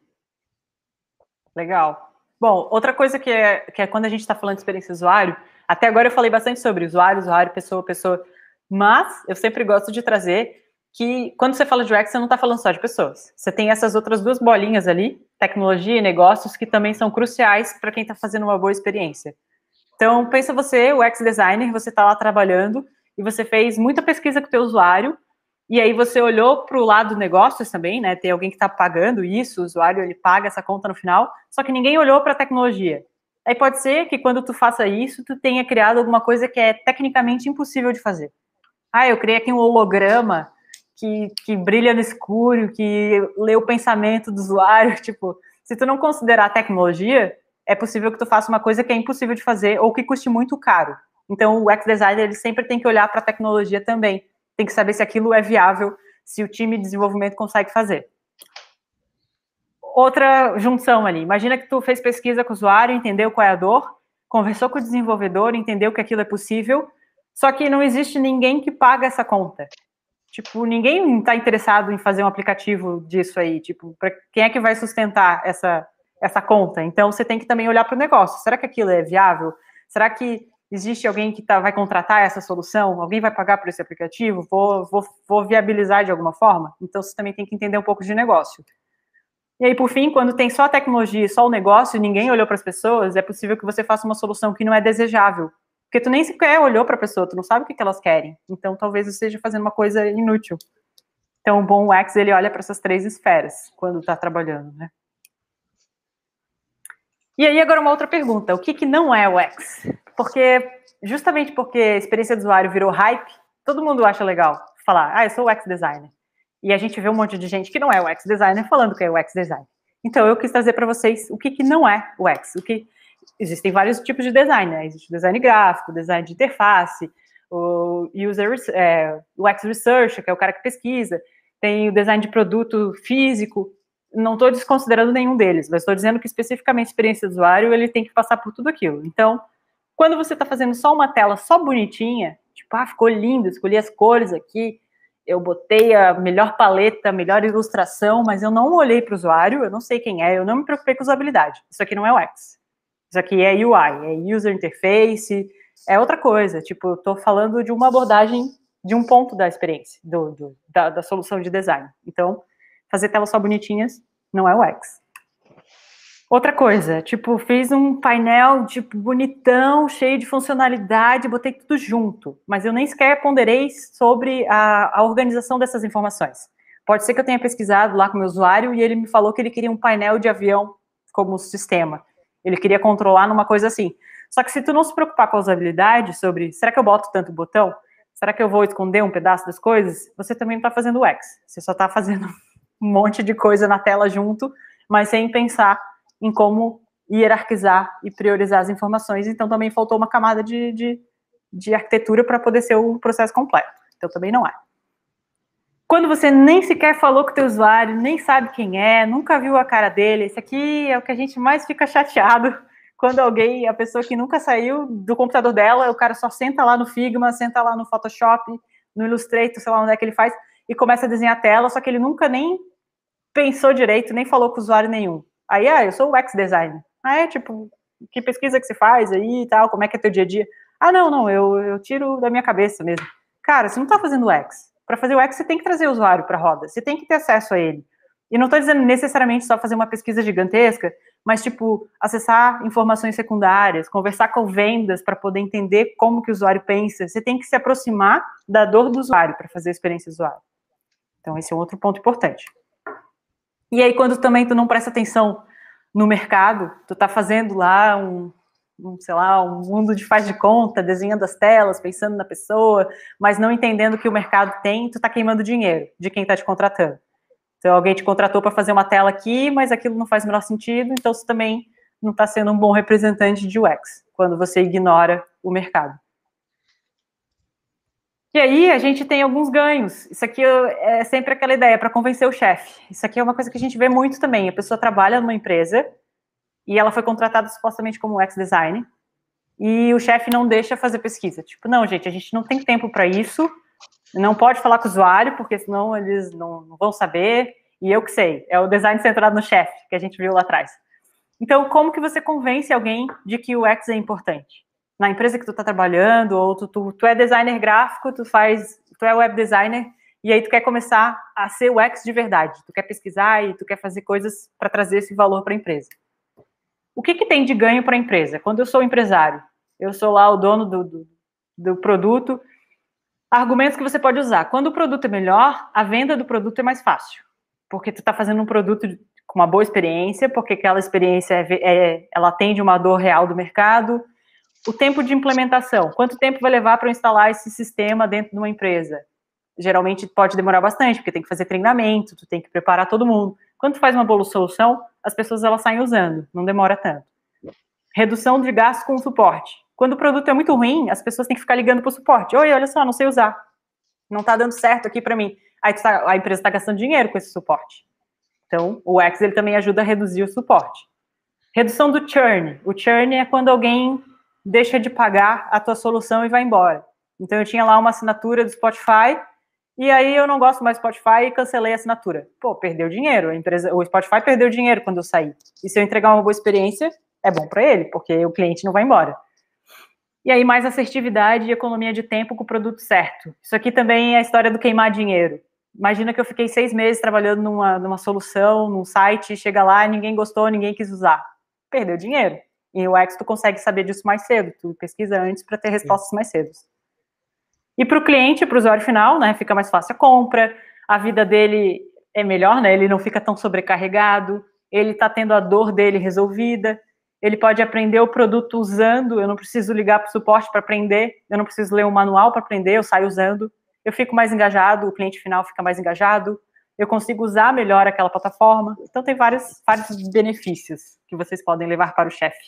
Speaker 2: Legal. Bom, outra coisa que é, que é quando a gente está falando de experiência usuário, até agora eu falei bastante sobre usuário, usuário, pessoa, pessoa, mas eu sempre gosto de trazer que quando você fala de UX, você não está falando só de pessoas. Você tem essas outras duas bolinhas ali, tecnologia e negócios, que também são cruciais para quem está fazendo uma boa experiência. Então, pensa você, o UX designer, você está lá trabalhando e você fez muita pesquisa com o teu usuário e aí você olhou para o lado negócios também, né? Tem alguém que está pagando isso, o usuário ele paga essa conta no final, só que ninguém olhou para a tecnologia. Aí pode ser que quando tu faça isso, tu tenha criado alguma coisa que é tecnicamente impossível de fazer. Ah, eu criei aqui um holograma que, que brilha no escuro, que lê o pensamento do usuário, tipo, se tu não considerar a tecnologia, é possível que tu faça uma coisa que é impossível de fazer ou que custe muito caro. Então, o UX designer ele sempre tem que olhar para a tecnologia também. Tem que saber se aquilo é viável, se o time de desenvolvimento consegue fazer. Outra junção ali. Imagina que tu fez pesquisa com o usuário, entendeu qual é a dor, conversou com o desenvolvedor, entendeu que aquilo é possível, só que não existe ninguém que paga essa conta. Tipo, ninguém está interessado em fazer um aplicativo disso aí. Tipo, para quem é que vai sustentar essa, essa conta? Então, você tem que também olhar para o negócio. Será que aquilo é viável? Será que existe alguém que tá, vai contratar essa solução? Alguém vai pagar por esse aplicativo? Vou, vou, vou viabilizar de alguma forma? Então, você também tem que entender um pouco de negócio. E aí, por fim, quando tem só a tecnologia e só o negócio, ninguém olhou para as pessoas, é possível que você faça uma solução que não é desejável porque tu nem sequer olhou para a pessoa, tu não sabe o que, que elas querem. Então, talvez eu esteja fazendo uma coisa inútil. Então, o bom UX, ele olha para essas três esferas quando está trabalhando, né? E aí, agora uma outra pergunta. O que, que não é UX? Porque, justamente porque a experiência do usuário virou hype, todo mundo acha legal falar, ah, eu sou UX designer. E a gente vê um monte de gente que não é UX designer falando que é UX designer. Então, eu quis trazer para vocês o que, que não é UX, o que, existem vários tipos de design, né? Existe design gráfico, design de interface, o user, é, o UX researcher, que é o cara que pesquisa, tem o design de produto físico. Não estou desconsiderando nenhum deles, mas estou dizendo que especificamente a experiência do usuário ele tem que passar por tudo aquilo. Então, quando você está fazendo só uma tela só bonitinha, tipo, ah, ficou lindo, escolhi as cores aqui, eu botei a melhor paleta, a melhor ilustração, mas eu não olhei para o usuário, eu não sei quem é, eu não me preocupei com usabilidade. Isso aqui não é UX. Isso aqui é UI, é User Interface, é outra coisa. Tipo, eu estou falando de uma abordagem de um ponto da experiência, do, do da, da, solução de design. Então, fazer telas só bonitinhas não é UX. Outra coisa, tipo, fiz um painel tipo, bonitão, cheio de funcionalidade, botei tudo junto, mas eu nem sequer ponderei sobre a, a organização dessas informações. Pode ser que eu tenha pesquisado lá com o meu usuário e ele me falou que ele queria um painel de avião como sistema. Ele queria controlar numa coisa assim. Só que se tu não se preocupar com a usabilidade sobre será que eu boto tanto botão? Será que eu vou esconder um pedaço das coisas? Você também não está fazendo o X. Você só está fazendo um monte de coisa na tela junto, mas sem pensar em como hierarquizar e priorizar as informações. Então também faltou uma camada de, de, de arquitetura para poder ser o processo completo. Então também não é quando você nem sequer falou com o teu usuário, nem sabe quem é, nunca viu a cara dele. Esse aqui é o que a gente mais fica chateado quando alguém, a pessoa que nunca saiu do computador dela, o cara só senta lá no Figma, senta lá no Photoshop, no Illustrator, sei lá onde é que ele faz, e começa a desenhar a tela, só que ele nunca nem pensou direito, nem falou com o usuário nenhum. Aí, ah, eu sou o x designer Ah, é, tipo, que pesquisa que se faz aí e tal, como é que é teu dia a dia? Ah, não, não, eu, eu tiro da minha cabeça mesmo. Cara, você não tá fazendo UX. Para fazer o UX, você tem que trazer o usuário para a roda, você tem que ter acesso a ele. E não estou dizendo necessariamente só fazer uma pesquisa gigantesca, mas tipo acessar informações secundárias, conversar com vendas para poder entender como que o usuário pensa. Você tem que se aproximar da dor do usuário para fazer a experiência do usuário. Então esse é um outro ponto importante. E aí quando também tu não presta atenção no mercado, tu está fazendo lá um, um, sei lá, um mundo de faz de conta, desenhando as telas, pensando na pessoa, mas não entendendo que o mercado tem, tu está queimando dinheiro de quem está te contratando. Então, alguém te contratou para fazer uma tela aqui, mas aquilo não faz o menor sentido, então você também não está sendo um bom representante de UX, quando você ignora o mercado. E aí a gente tem alguns ganhos. Isso aqui é sempre aquela ideia para convencer o chefe. Isso aqui é uma coisa que a gente vê muito também. A pessoa trabalha numa empresa e ela foi contratada supostamente como UX design. E o chefe não deixa fazer pesquisa. Tipo, não, gente, a gente não tem tempo para isso. Não pode falar com o usuário, porque senão eles não, não vão saber. E eu que sei, é o design centrado no chefe, que a gente viu lá atrás. Então, como que você convence alguém de que o UX é importante? Na empresa que tu está trabalhando, ou tu, tu, tu é designer gráfico, tu faz, tu é web designer, e aí tu quer começar a ser UX de verdade, tu quer pesquisar e tu quer fazer coisas para trazer esse valor para a empresa o que, que tem de ganho para a empresa? Quando eu sou empresário, eu sou lá o dono do, do, do produto, argumentos que você pode usar. Quando o produto é melhor, a venda do produto é mais fácil, porque tu está fazendo um produto com uma boa experiência, porque aquela experiência é, é, ela atende uma dor real do mercado. O tempo de implementação, quanto tempo vai levar para instalar esse sistema dentro de uma empresa? Geralmente pode demorar bastante, porque tem que fazer treinamento, tu tem que preparar todo mundo. Quando faz uma boa solução, as pessoas elas saem usando, não demora tanto. Redução de gasto com o suporte. Quando o produto é muito ruim, as pessoas têm que ficar ligando para o suporte. Oi, olha só, não sei usar. Não está dando certo aqui para mim. Aí tá, a empresa está gastando dinheiro com esse suporte. Então, o X ele também ajuda a reduzir o suporte. Redução do churn. O churn é quando alguém deixa de pagar a tua solução e vai embora. Então, eu tinha lá uma assinatura do Spotify e aí eu não gosto mais do Spotify e cancelei a assinatura. Pô, perdeu dinheiro. A empresa, o Spotify perdeu dinheiro quando eu saí. E se eu entregar uma boa experiência, é bom para ele, porque o cliente não vai embora. E aí mais assertividade e economia de tempo com o produto certo. Isso aqui também é a história do queimar dinheiro. Imagina que eu fiquei seis meses trabalhando numa, numa solução, num site, chega lá, ninguém gostou, ninguém quis usar. Perdeu dinheiro. E o X tu consegue saber disso mais cedo, tu pesquisa antes para ter respostas mais cedo. E para o cliente, para o usuário final, né, fica mais fácil a compra, a vida dele é melhor, né? Ele não fica tão sobrecarregado, ele está tendo a dor dele resolvida, ele pode aprender o produto usando, eu não preciso ligar para o suporte para aprender, eu não preciso ler um manual para aprender, eu saio usando, eu fico mais engajado, o cliente final fica mais engajado, eu consigo usar melhor aquela plataforma. Então tem vários, vários benefícios que vocês podem levar para o chefe.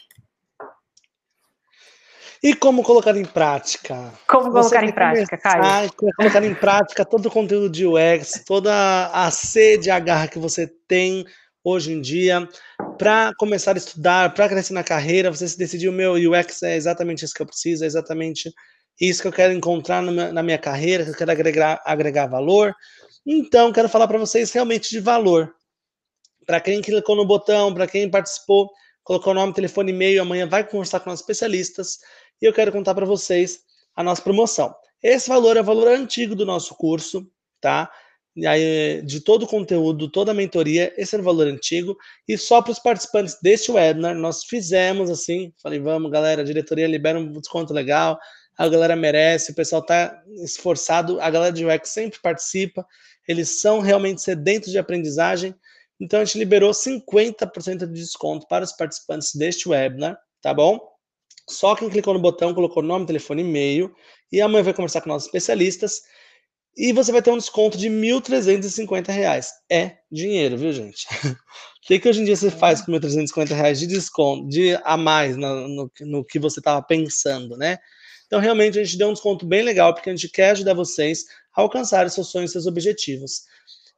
Speaker 1: E como colocar em prática? Como colocar em prática, Caio? Colocar em prática todo o conteúdo de UX, toda a sede, a garra que você tem hoje em dia, para começar a estudar, para crescer na carreira, você se decidiu, meu UX é exatamente isso que eu preciso, é exatamente isso que eu quero encontrar na minha carreira, que eu quero agregar, agregar valor. Então, quero falar para vocês realmente de valor. Para quem clicou no botão, para quem participou, colocou o nome, telefone, e-mail, amanhã vai conversar com os especialistas e eu quero contar para vocês a nossa promoção. Esse valor é o valor antigo do nosso curso, tá? de todo o conteúdo, toda a mentoria, esse é o valor antigo. E só para os participantes deste webinar, nós fizemos assim, falei, vamos, galera, a diretoria libera um desconto legal, a galera merece, o pessoal está esforçado, a galera de UX sempre participa, eles são realmente sedentos de aprendizagem. Então a gente liberou 50% de desconto para os participantes deste webinar, tá bom? Só quem clicou no botão, colocou nome, telefone e e-mail, e amanhã vai conversar com nossos especialistas, e você vai ter um desconto de R$ 1.350. É dinheiro, viu, gente? o que, que hoje em dia você é. faz com R$ 1.350 de desconto, de a mais no, no, no que você estava pensando, né? Então, realmente, a gente deu um desconto bem legal, porque a gente quer ajudar vocês a alcançar seus sonhos, seus objetivos.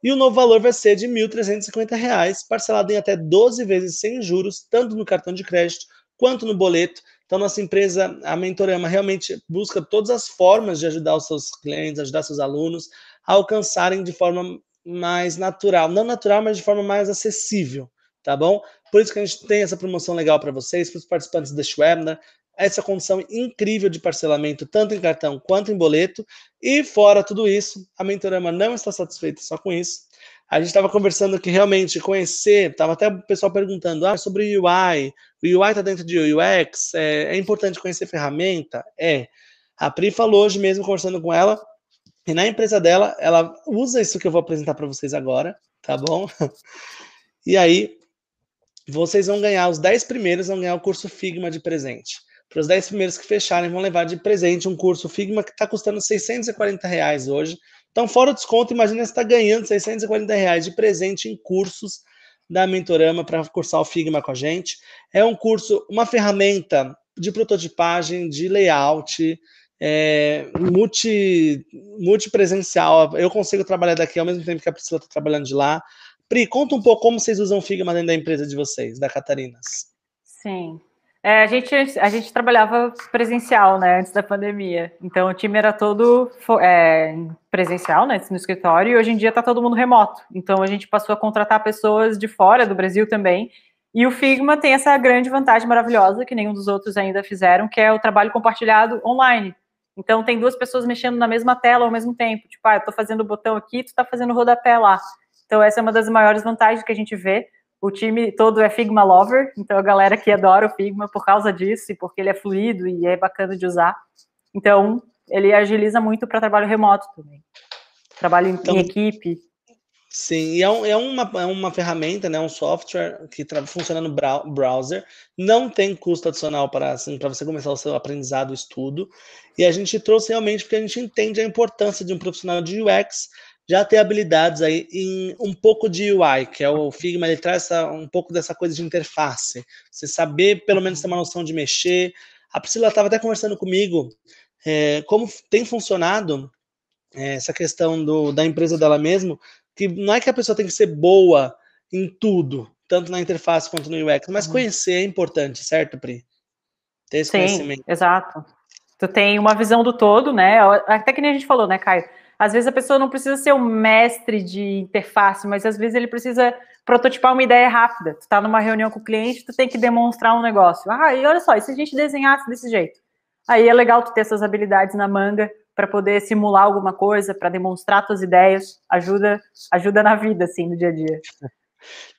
Speaker 1: E o novo valor vai ser de R$ 1.350, parcelado em até 12 vezes sem juros, tanto no cartão de crédito quanto no boleto, então, nossa empresa, a Mentorama, realmente busca todas as formas de ajudar os seus clientes, ajudar seus alunos a alcançarem de forma mais natural. Não natural, mas de forma mais acessível, tá bom? Por isso que a gente tem essa promoção legal para vocês, para os participantes deste webinar, essa condição incrível de parcelamento, tanto em cartão quanto em boleto. E fora tudo isso, a Mentorama não está satisfeita só com isso a gente estava conversando que realmente conhecer, estava até o pessoal perguntando ah, sobre o UI, o UI está dentro de UX, é, é, importante conhecer ferramenta? É. A Pri falou hoje mesmo, conversando com ela, e na empresa dela, ela usa isso que eu vou apresentar para vocês agora, tá bom? E aí, vocês vão ganhar, os 10 primeiros vão ganhar o curso Figma de presente. Para os 10 primeiros que fecharem, vão levar de presente um curso Figma que está custando 640 reais hoje, então, fora o desconto, imagina você está ganhando 640 reais de presente em cursos da Mentorama para cursar o Figma com a gente. É um curso, uma ferramenta de prototipagem, de layout, é, multi, multipresencial. Eu consigo trabalhar daqui ao mesmo tempo que a Priscila está trabalhando de lá. Pri, conta um pouco como vocês usam Figma dentro da empresa de vocês, da Catarinas. Sim.
Speaker 2: É, a, gente, a gente trabalhava presencial, né, antes da pandemia. Então o time era todo é, presencial, né, no escritório, e hoje em dia está todo mundo remoto. Então a gente passou a contratar pessoas de fora do Brasil também. E o Figma tem essa grande vantagem maravilhosa, que nenhum dos outros ainda fizeram, que é o trabalho compartilhado online. Então tem duas pessoas mexendo na mesma tela ao mesmo tempo. Tipo, ah, eu estou fazendo o botão aqui, tu está fazendo o rodapé lá. Então essa é uma das maiores vantagens que a gente vê o time todo é Figma Lover, então a galera que adora o Figma por causa disso e porque ele é fluido e é bacana de usar. Então, ele agiliza muito para trabalho remoto também. Trabalho em, então, em
Speaker 1: equipe. Sim, e é, um, é, uma, é uma ferramenta, né, um software que funciona no browser, não tem custo adicional para assim, você começar o seu aprendizado, estudo, e a gente trouxe realmente porque a gente entende a importância de um profissional de UX já ter habilidades aí em um pouco de UI, que é o Figma, ele traz essa, um pouco dessa coisa de interface. Você saber, pelo menos, ter uma noção de mexer. A Priscila estava até conversando comigo é, como tem funcionado é, essa questão do, da empresa dela mesmo, que não é que a pessoa tem que ser boa em tudo, tanto na interface quanto no UX, mas uhum. conhecer é importante, certo, Pri? Ter esse Sim, conhecimento. Exato.
Speaker 2: Tu tem uma visão do todo, né? Até que nem a gente falou, né, Caio? Às vezes a pessoa não precisa ser um mestre de interface, mas às vezes ele precisa prototipar uma ideia rápida. Tu está numa reunião com o cliente, tu tem que demonstrar um negócio. Ah, e olha só, e se a gente desenhasse desse jeito? Aí é legal tu ter essas habilidades na manga para poder simular alguma coisa, para demonstrar tuas ideias, ajuda, ajuda na vida assim, no dia a dia.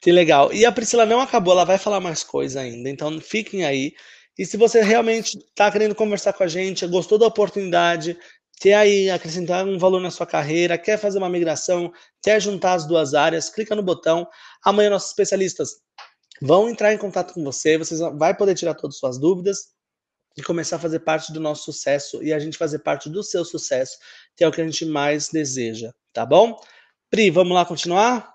Speaker 1: Que legal. E a Priscila não acabou, ela vai falar mais coisa ainda. Então fiquem aí. E se você realmente está querendo conversar com a gente, gostou da oportunidade, quer aí acrescentar um valor na sua carreira, quer fazer uma migração, quer juntar as duas áreas, clica no botão. Amanhã nossos especialistas vão entrar em contato com você, você vai poder tirar todas as suas dúvidas e começar a fazer parte do nosso sucesso e a gente fazer parte do seu sucesso, que é o que a gente mais deseja, tá bom? Pri, vamos lá continuar?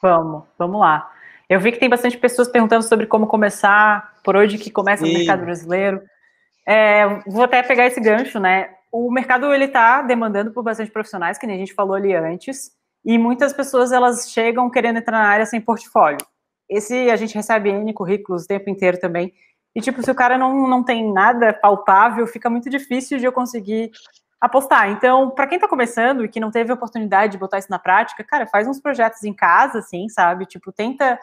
Speaker 1: Vamos, vamos lá. Eu vi que tem bastante pessoas perguntando sobre como
Speaker 2: começar, por onde que começa Sim. o mercado brasileiro. É, vou até pegar esse gancho, né? o mercado ele está demandando por bastante profissionais, que nem a gente falou ali antes, e muitas pessoas elas chegam querendo entrar na área sem portfólio. Esse a gente recebe N currículos o tempo inteiro também. E tipo, se o cara não, não tem nada palpável, fica muito difícil de eu conseguir apostar. Então, para quem está começando e que não teve oportunidade de botar isso na prática, cara, faz uns projetos em casa, assim, sabe? Tipo, tenta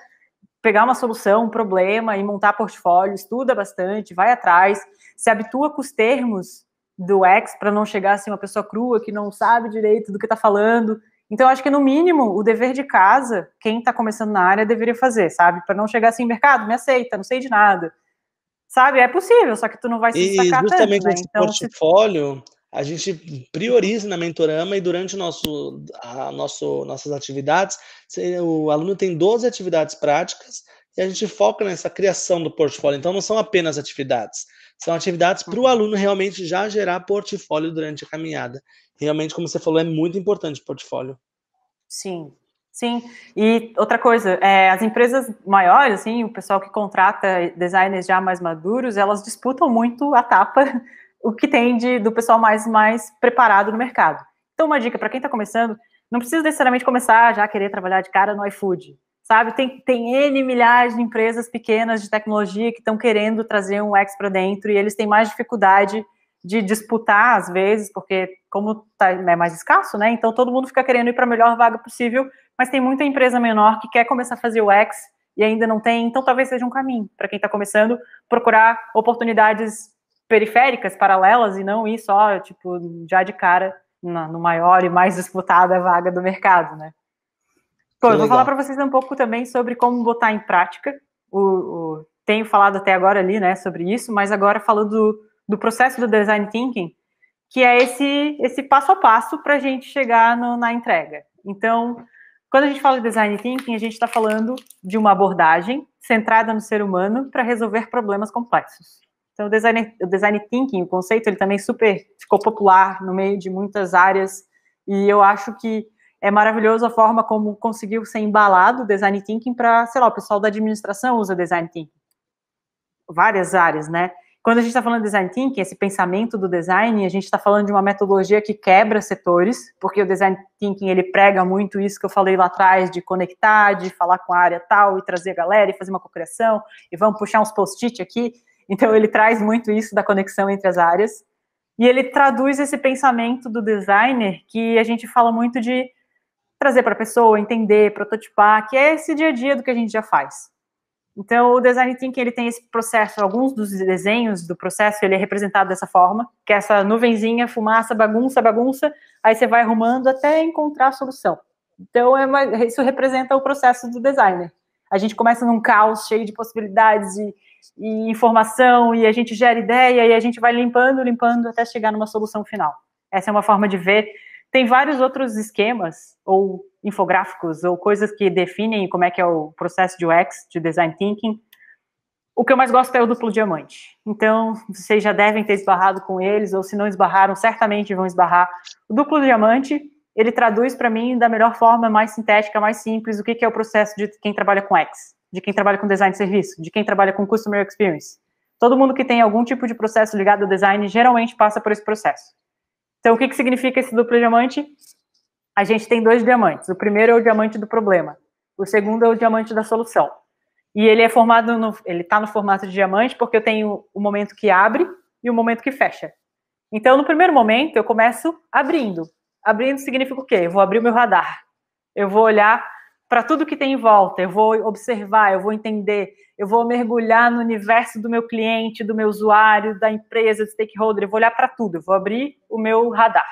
Speaker 2: pegar uma solução, um problema e montar portfólio, estuda bastante, vai atrás, se habitua com os termos do ex para não chegar assim uma pessoa crua que não sabe direito do que está falando. Então, acho que no mínimo o dever de casa, quem está começando na área deveria fazer, sabe? Para não chegar assim, mercado, me aceita, não sei de nada. Sabe? É possível, só que tu não vai se destacar e justamente tanto, né? então,
Speaker 1: portfólio, se... a gente prioriza na mentorama e durante nosso, a, nosso, nossas atividades, o aluno tem 12 atividades práticas e a gente foca nessa criação do portfólio. Então, não são apenas atividades, são atividades para o uhum. aluno realmente já gerar portfólio durante a caminhada. Realmente, como você falou, é muito importante o portfólio.
Speaker 2: Sim, Sim, e outra coisa, é, as empresas maiores, assim, o pessoal que contrata designers já mais maduros, elas disputam muito a tapa, o que tem de, do pessoal mais, mais preparado no mercado. Então, uma dica para quem está começando, não precisa necessariamente começar já a querer trabalhar de cara no iFood sabe? Tem, tem N milhares de empresas pequenas de tecnologia que estão querendo trazer um X para dentro e eles têm mais dificuldade de disputar, às vezes, porque como tá, é mais escasso, né? Então todo mundo fica querendo ir para a melhor vaga possível, mas tem muita empresa menor que quer começar a fazer o X e ainda não tem, então talvez seja um caminho para quem está começando procurar oportunidades periféricas, paralelas, e não ir só, tipo, já de cara no maior e mais disputada vaga do mercado, né? Bom, eu vou falar para vocês um pouco também sobre como botar em prática. O, o, tenho falado até agora ali, né, sobre isso, mas agora falando do, do processo do design thinking, que é esse, esse passo a passo para a gente chegar no, na entrega. Então, quando a gente fala de design thinking, a gente está falando de uma abordagem centrada no ser humano para resolver problemas complexos. Então, o design, o design thinking, o conceito, ele também super ficou popular no meio de muitas áreas e eu acho que é maravilhoso a forma como conseguiu ser embalado o design thinking para, sei lá, o pessoal da administração usa design thinking. Várias áreas, né? Quando a gente está falando de design thinking, esse pensamento do design, a gente está falando de uma metodologia que quebra setores, porque o design thinking ele prega muito isso que eu falei lá atrás de conectar, de falar com a área tal e trazer a galera e fazer uma cocriação e vamos puxar uns post-it aqui. Então ele traz muito isso da conexão entre as áreas e ele traduz esse pensamento do designer que a gente fala muito de trazer para a pessoa, entender, prototipar, que é esse dia a dia do que a gente já faz. Então, o design thinking ele tem esse processo, alguns dos desenhos do processo ele é representado dessa forma, que é essa nuvenzinha, fumaça, bagunça, bagunça, aí você vai arrumando até encontrar a solução. Então, é uma, isso representa o processo do designer. A gente começa num caos cheio de possibilidades e, e informação, e a gente gera ideia, e a gente vai limpando, limpando até chegar numa solução final. Essa é uma forma de ver tem vários outros esquemas ou infográficos ou coisas que definem como é que é o processo de UX, de design thinking. O que eu mais gosto é o duplo diamante. Então, vocês já devem ter esbarrado com eles, ou se não esbarraram, certamente vão esbarrar. O duplo diamante, ele traduz para mim da melhor forma, mais sintética, mais simples, o que, que é o processo de quem trabalha com UX, de quem trabalha com design de serviço, de quem trabalha com customer experience. Todo mundo que tem algum tipo de processo ligado ao design geralmente passa por esse processo. Então, o que, que significa esse duplo diamante? A gente tem dois diamantes. O primeiro é o diamante do problema. O segundo é o diamante da solução. E ele é formado, no, ele está no formato de diamante porque eu tenho o momento que abre e o momento que fecha. Então, no primeiro momento, eu começo abrindo. Abrindo significa o quê? Eu vou abrir o meu radar. Eu vou olhar para tudo que tem em volta. Eu vou observar, eu vou entender, eu vou mergulhar no universo do meu cliente, do meu usuário, da empresa, do stakeholder. Eu vou olhar para tudo, eu vou abrir o meu radar.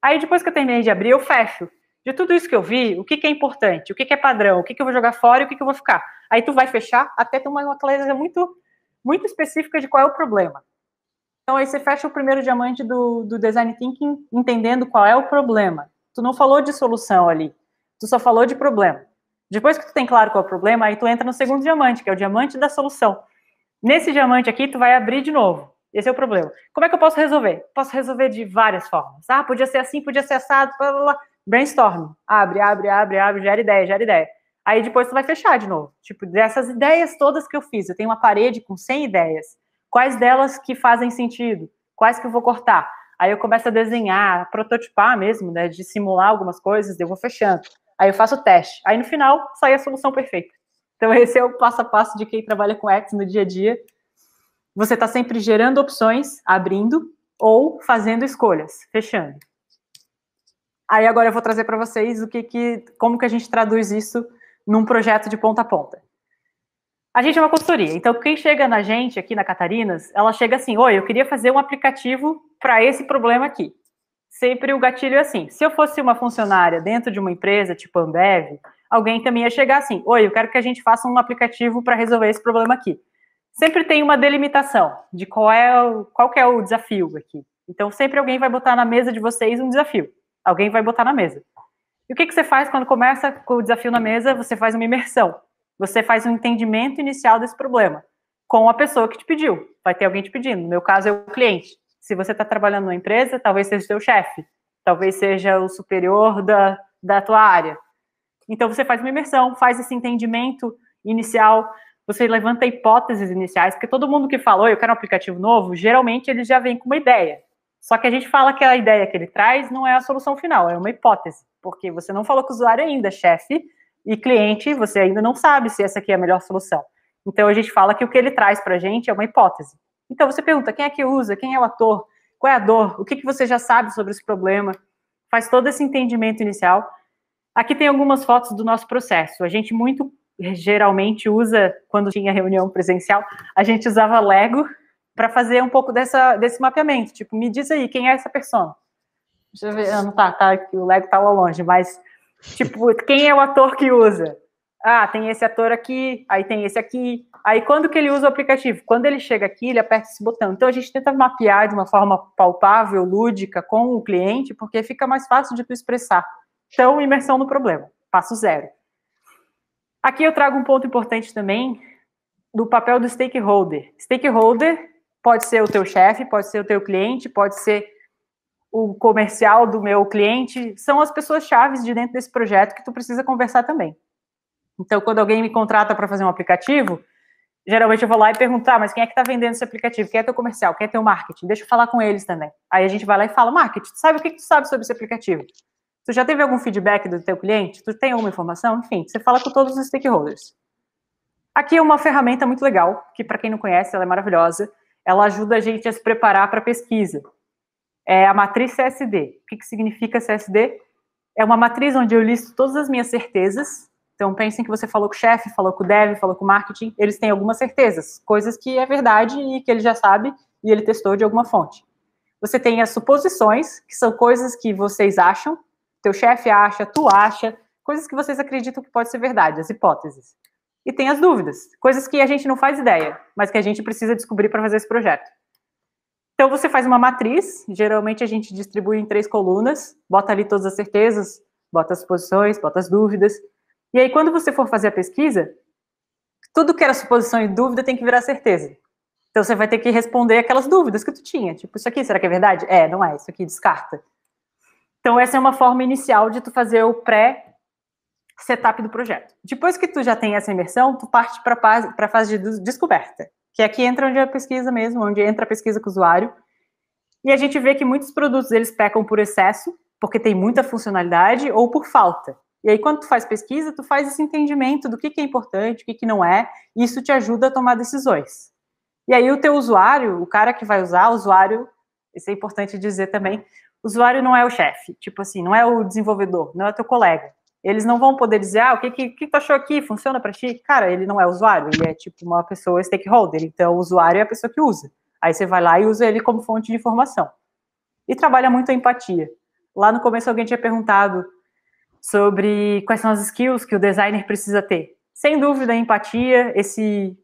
Speaker 2: Aí depois que eu terminei de abrir, eu fecho. De tudo isso que eu vi, o que, que é importante, o que, que é padrão, o que, que eu vou jogar fora e o que, que eu vou ficar. Aí tu vai fechar até ter uma clareza muito, muito específica de qual é o problema. Então aí você fecha o primeiro diamante do, do design thinking entendendo qual é o problema. Tu não falou de solução ali, tu só falou de problema. Depois que tu tem claro qual é o problema, aí tu entra no segundo diamante, que é o diamante da solução. Nesse diamante aqui, tu vai abrir de novo. Esse é o problema. Como é que eu posso resolver? Posso resolver de várias formas. Ah, podia ser assim, podia ser assado, blá, blá, blá. Brainstorm. Abre, abre, abre, abre, gera ideia, gera ideia. Aí depois tu vai fechar de novo. Tipo, dessas ideias todas que eu fiz, eu tenho uma parede com 100 ideias. Quais delas que fazem sentido? Quais que eu vou cortar? Aí eu começo a desenhar, a prototipar mesmo, né? De simular algumas coisas, eu vou fechando. Aí eu faço o teste. Aí no final sai a solução perfeita. Então esse é o passo a passo de quem trabalha com X no dia a dia. Você está sempre gerando opções, abrindo ou fazendo escolhas, fechando. Aí agora eu vou trazer para vocês o que, que, como que a gente traduz isso num projeto de ponta a ponta. A gente é uma consultoria, então quem chega na gente aqui na Catarinas, ela chega assim, oi, eu queria fazer um aplicativo para esse problema aqui sempre o gatilho é assim. Se eu fosse uma funcionária dentro de uma empresa, tipo Ambev, alguém também ia chegar assim: Oi, eu quero que a gente faça um aplicativo para resolver esse problema aqui. Sempre tem uma delimitação de qual é o, qual é o desafio aqui. Então, sempre alguém vai botar na mesa de vocês um desafio. Alguém vai botar na mesa. E o que, que você faz quando começa com o desafio na mesa? Você faz uma imersão. Você faz um entendimento inicial desse problema com a pessoa que te pediu. Vai ter alguém te pedindo. No meu caso, é o cliente se você está trabalhando numa empresa, talvez seja o chefe, talvez seja o superior da, da tua área. Então você faz uma imersão, faz esse entendimento inicial, você levanta hipóteses iniciais, porque todo mundo que falou, eu quero um aplicativo novo, geralmente ele já vem com uma ideia. Só que a gente fala que a ideia que ele traz não é a solução final, é uma hipótese, porque você não falou com o usuário ainda, chefe e cliente, você ainda não sabe se essa aqui é a melhor solução. Então a gente fala que o que ele traz para a gente é uma hipótese. Então você pergunta quem é que usa, quem é o ator, qual é a dor, o que, que você já sabe sobre esse problema, faz todo esse entendimento inicial. Aqui tem algumas fotos do nosso processo. A gente muito eh, geralmente usa, quando tinha reunião presencial, a gente usava Lego para fazer um pouco dessa, desse mapeamento. Tipo, me diz aí, quem é essa pessoa? Deixa eu ver, ah, não tá, tá, o Lego tá longe, mas, tipo, quem é o ator que usa? Ah, tem esse ator aqui, aí tem esse aqui. Aí quando que ele usa o aplicativo? Quando ele chega aqui, ele aperta esse botão. Então a gente tenta mapear de uma forma palpável, lúdica, com o cliente, porque fica mais fácil de tu expressar. Então, imersão no problema, passo zero. Aqui eu trago um ponto importante também do papel do stakeholder. Stakeholder pode ser o teu chefe, pode ser o teu cliente, pode ser o comercial do meu cliente, são as pessoas chaves de dentro desse projeto que tu precisa conversar também. Então, quando alguém me contrata para fazer um aplicativo, geralmente eu vou lá e perguntar, ah, mas quem é que está vendendo esse aplicativo? Quem é teu comercial? Quem é teu marketing? Deixa eu falar com eles também. Aí a gente vai lá e fala, marketing, tu sabe o que, que tu sabe sobre esse aplicativo? Tu já teve algum feedback do teu cliente? Tu tem alguma informação? Enfim, você fala com todos os stakeholders. Aqui é uma ferramenta muito legal, que para quem não conhece, ela é maravilhosa. Ela ajuda a gente a se preparar para pesquisa. É a matriz CSD. O que, que significa CSD? É uma matriz onde eu listo todas as minhas certezas então, pensem que você falou com o chefe, falou com o dev, falou com o marketing, eles têm algumas certezas, coisas que é verdade e que ele já sabe e ele testou de alguma fonte. Você tem as suposições, que são coisas que vocês acham, teu chefe acha, tu acha, coisas que vocês acreditam que pode ser verdade, as hipóteses. E tem as dúvidas, coisas que a gente não faz ideia, mas que a gente precisa descobrir para fazer esse projeto. Então, você faz uma matriz, geralmente a gente distribui em três colunas, bota ali todas as certezas, bota as suposições, bota as dúvidas, e aí, quando você for fazer a pesquisa, tudo que era suposição e dúvida tem que virar certeza. Então, você vai ter que responder aquelas dúvidas que tu tinha. Tipo, isso aqui, será que é verdade? É, não é. Isso aqui, descarta. Então, essa é uma forma inicial de tu fazer o pré-setup do projeto. Depois que tu já tem essa imersão, tu parte para a fase de descoberta, que é aqui entra onde é a pesquisa mesmo, onde entra a pesquisa com o usuário. E a gente vê que muitos produtos, eles pecam por excesso, porque tem muita funcionalidade, ou por falta. E aí, quando tu faz pesquisa, tu faz esse entendimento do que, que é importante, o que, que não é, e isso te ajuda a tomar decisões. E aí, o teu usuário, o cara que vai usar, o usuário, isso é importante dizer também, o usuário não é o chefe, tipo assim, não é o desenvolvedor, não é teu colega. Eles não vão poder dizer, ah, o que, que, que tu achou aqui, funciona para ti? Cara, ele não é usuário, ele é tipo uma pessoa stakeholder, então o usuário é a pessoa que usa. Aí você vai lá e usa ele como fonte de informação. E trabalha muito a empatia. Lá no começo alguém tinha perguntado, sobre quais são as skills que o designer precisa ter. Sem dúvida, a empatia, esse,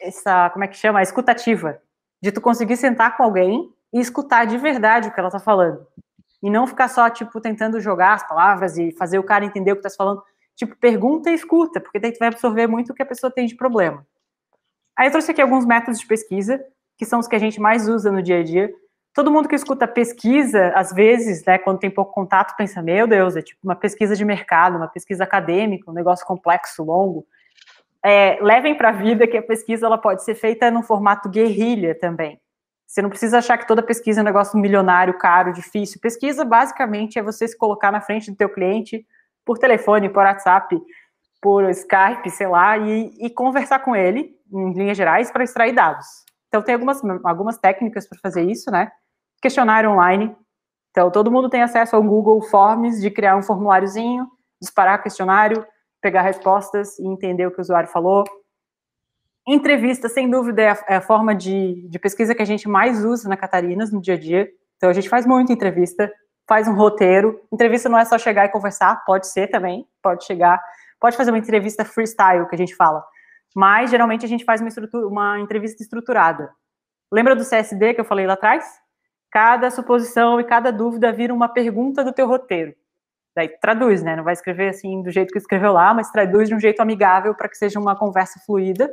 Speaker 2: essa, como é que chama? A escutativa. De tu conseguir sentar com alguém e escutar de verdade o que ela está falando. E não ficar só, tipo, tentando jogar as palavras e fazer o cara entender o que tá falando. Tipo, pergunta e escuta, porque daí tu vai absorver muito o que a pessoa tem de problema. Aí eu trouxe aqui alguns métodos de pesquisa, que são os que a gente mais usa no dia a dia, todo mundo que escuta pesquisa, às vezes, né, quando tem pouco contato, pensa, meu Deus, é tipo uma pesquisa de mercado, uma pesquisa acadêmica, um negócio complexo, longo. É, levem para a vida que a pesquisa ela pode ser feita no formato guerrilha também. Você não precisa achar que toda pesquisa é um negócio milionário, caro, difícil. Pesquisa, basicamente, é você se colocar na frente do teu cliente por telefone, por WhatsApp, por Skype, sei lá, e, e conversar com ele, em linhas gerais, para extrair dados. Então, tem algumas, algumas técnicas para fazer isso, né? questionário online. Então, todo mundo tem acesso ao Google Forms de criar um formuláriozinho, disparar questionário, pegar respostas e entender o que o usuário falou. Entrevista, sem dúvida, é, é a, forma de, de pesquisa que a gente mais usa na Catarinas no dia a dia. Então, a gente faz muita entrevista, faz um roteiro. Entrevista não é só chegar e conversar, pode ser também, pode chegar, pode fazer uma entrevista freestyle, que a gente fala. Mas, geralmente, a gente faz uma, uma entrevista estruturada. Lembra do CSD que eu falei lá atrás? cada suposição e cada dúvida vira uma pergunta do teu roteiro. Daí traduz, né? Não vai escrever assim do jeito que escreveu lá, mas traduz de um jeito amigável para que seja uma conversa fluida.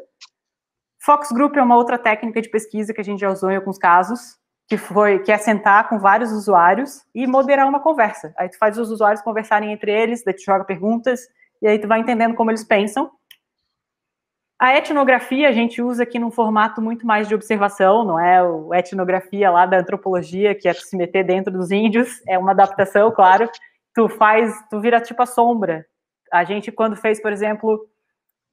Speaker 2: Fox Group é uma outra técnica de pesquisa que a gente já usou em alguns casos, que foi que é sentar com vários usuários e moderar uma conversa. Aí tu faz os usuários conversarem entre eles, daí tu joga perguntas e aí tu vai entendendo como eles pensam a etnografia a gente usa aqui num formato muito mais de observação, não é? O etnografia lá da antropologia, que é se meter dentro dos índios, é uma adaptação, claro. Tu faz, tu vira tipo a sombra. A gente, quando fez, por exemplo,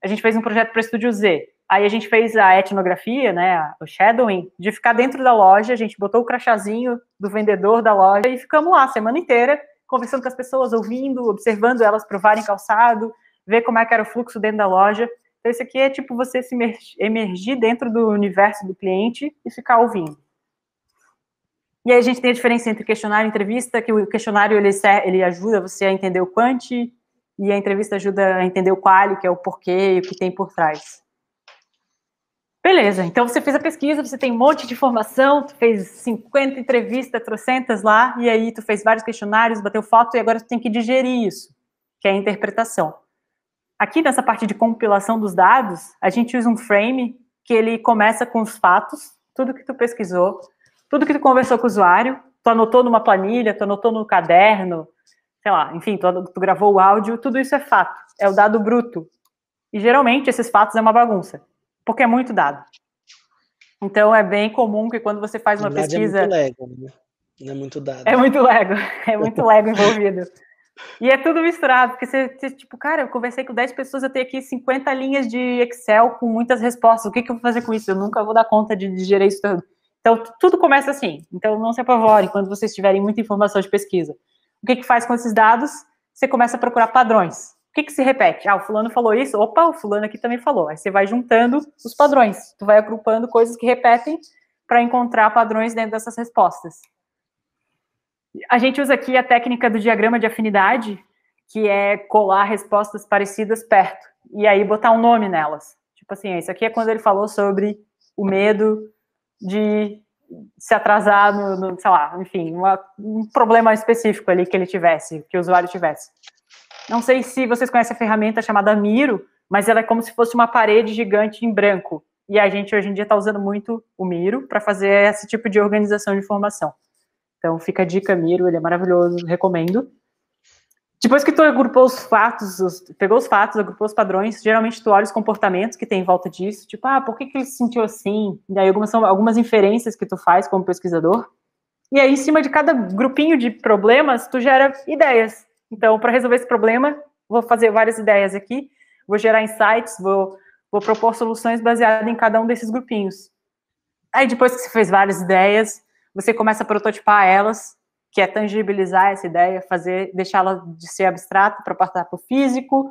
Speaker 2: a gente fez um projeto para o Estúdio Z. Aí a gente fez a etnografia, né, o shadowing, de ficar dentro da loja, a gente botou o crachazinho do vendedor da loja e ficamos lá a semana inteira, conversando com as pessoas, ouvindo, observando elas provarem calçado, ver como é que era o fluxo dentro da loja. Então, isso aqui é tipo você se emergir dentro do universo do cliente e ficar ouvindo. E aí a gente tem a diferença entre questionário e entrevista, que o questionário ele, ele ajuda você a entender o quanti e a entrevista ajuda a entender o qual que é o porquê e o que tem por trás. Beleza, então você fez a pesquisa, você tem um monte de informação, tu fez 50 entrevistas, trocentas lá, e aí tu fez vários questionários, bateu foto, e agora tu tem que digerir isso, que é a interpretação. Aqui nessa parte de compilação dos dados, a gente usa um frame que ele começa com os fatos, tudo que tu pesquisou, tudo que tu conversou com o usuário, tu anotou numa planilha, tu anotou no caderno, sei lá, enfim, tu, tu gravou o áudio, tudo isso é fato, é o dado bruto. E geralmente esses fatos é uma bagunça, porque é muito dado. Então é bem comum que quando você faz uma é pesquisa. É muito
Speaker 1: Lego, né? Não é muito dado. É muito
Speaker 2: Lego, é muito Lego envolvido. E é tudo misturado, porque você, você, tipo, cara, eu conversei com 10 pessoas, eu tenho aqui 50 linhas de Excel com muitas respostas. O que, que eu vou fazer com isso? Eu nunca vou dar conta de, gerir isso tudo. Então, tudo começa assim. Então, não se apavore quando vocês tiverem muita informação de pesquisa. O que, que faz com esses dados? Você começa a procurar padrões. O que, que se repete? Ah, o fulano falou isso, opa, o fulano aqui também falou. Aí você vai juntando os padrões. Tu vai agrupando coisas que repetem para encontrar padrões dentro dessas respostas. A gente usa aqui a técnica do diagrama de afinidade, que é colar respostas parecidas perto e aí botar um nome nelas. Tipo assim, isso aqui é quando ele falou sobre o medo de se atrasar no, no sei lá, enfim, uma, um problema específico ali que ele tivesse, que o usuário tivesse. Não sei se vocês conhecem a ferramenta chamada Miro, mas ela é como se fosse uma parede gigante em branco. E a gente hoje em dia está usando muito o Miro para fazer esse tipo de organização de informação. Então fica a dica, Miro, ele é maravilhoso, recomendo. Depois que tu agrupou os fatos, os, pegou os fatos, agrupou os padrões, geralmente tu olha os comportamentos que tem em volta disso, tipo, ah, por que, que ele se sentiu assim? E aí algumas, são, algumas inferências que tu faz como pesquisador. E aí, em cima de cada grupinho de problemas, tu gera ideias. Então, para resolver esse problema, vou fazer várias ideias aqui, vou gerar insights, vou, vou propor soluções baseadas em cada um desses grupinhos. Aí, depois que você fez várias ideias, você começa a prototipar elas, que é tangibilizar essa ideia, fazer, deixá-la de ser abstrata para passar para o físico.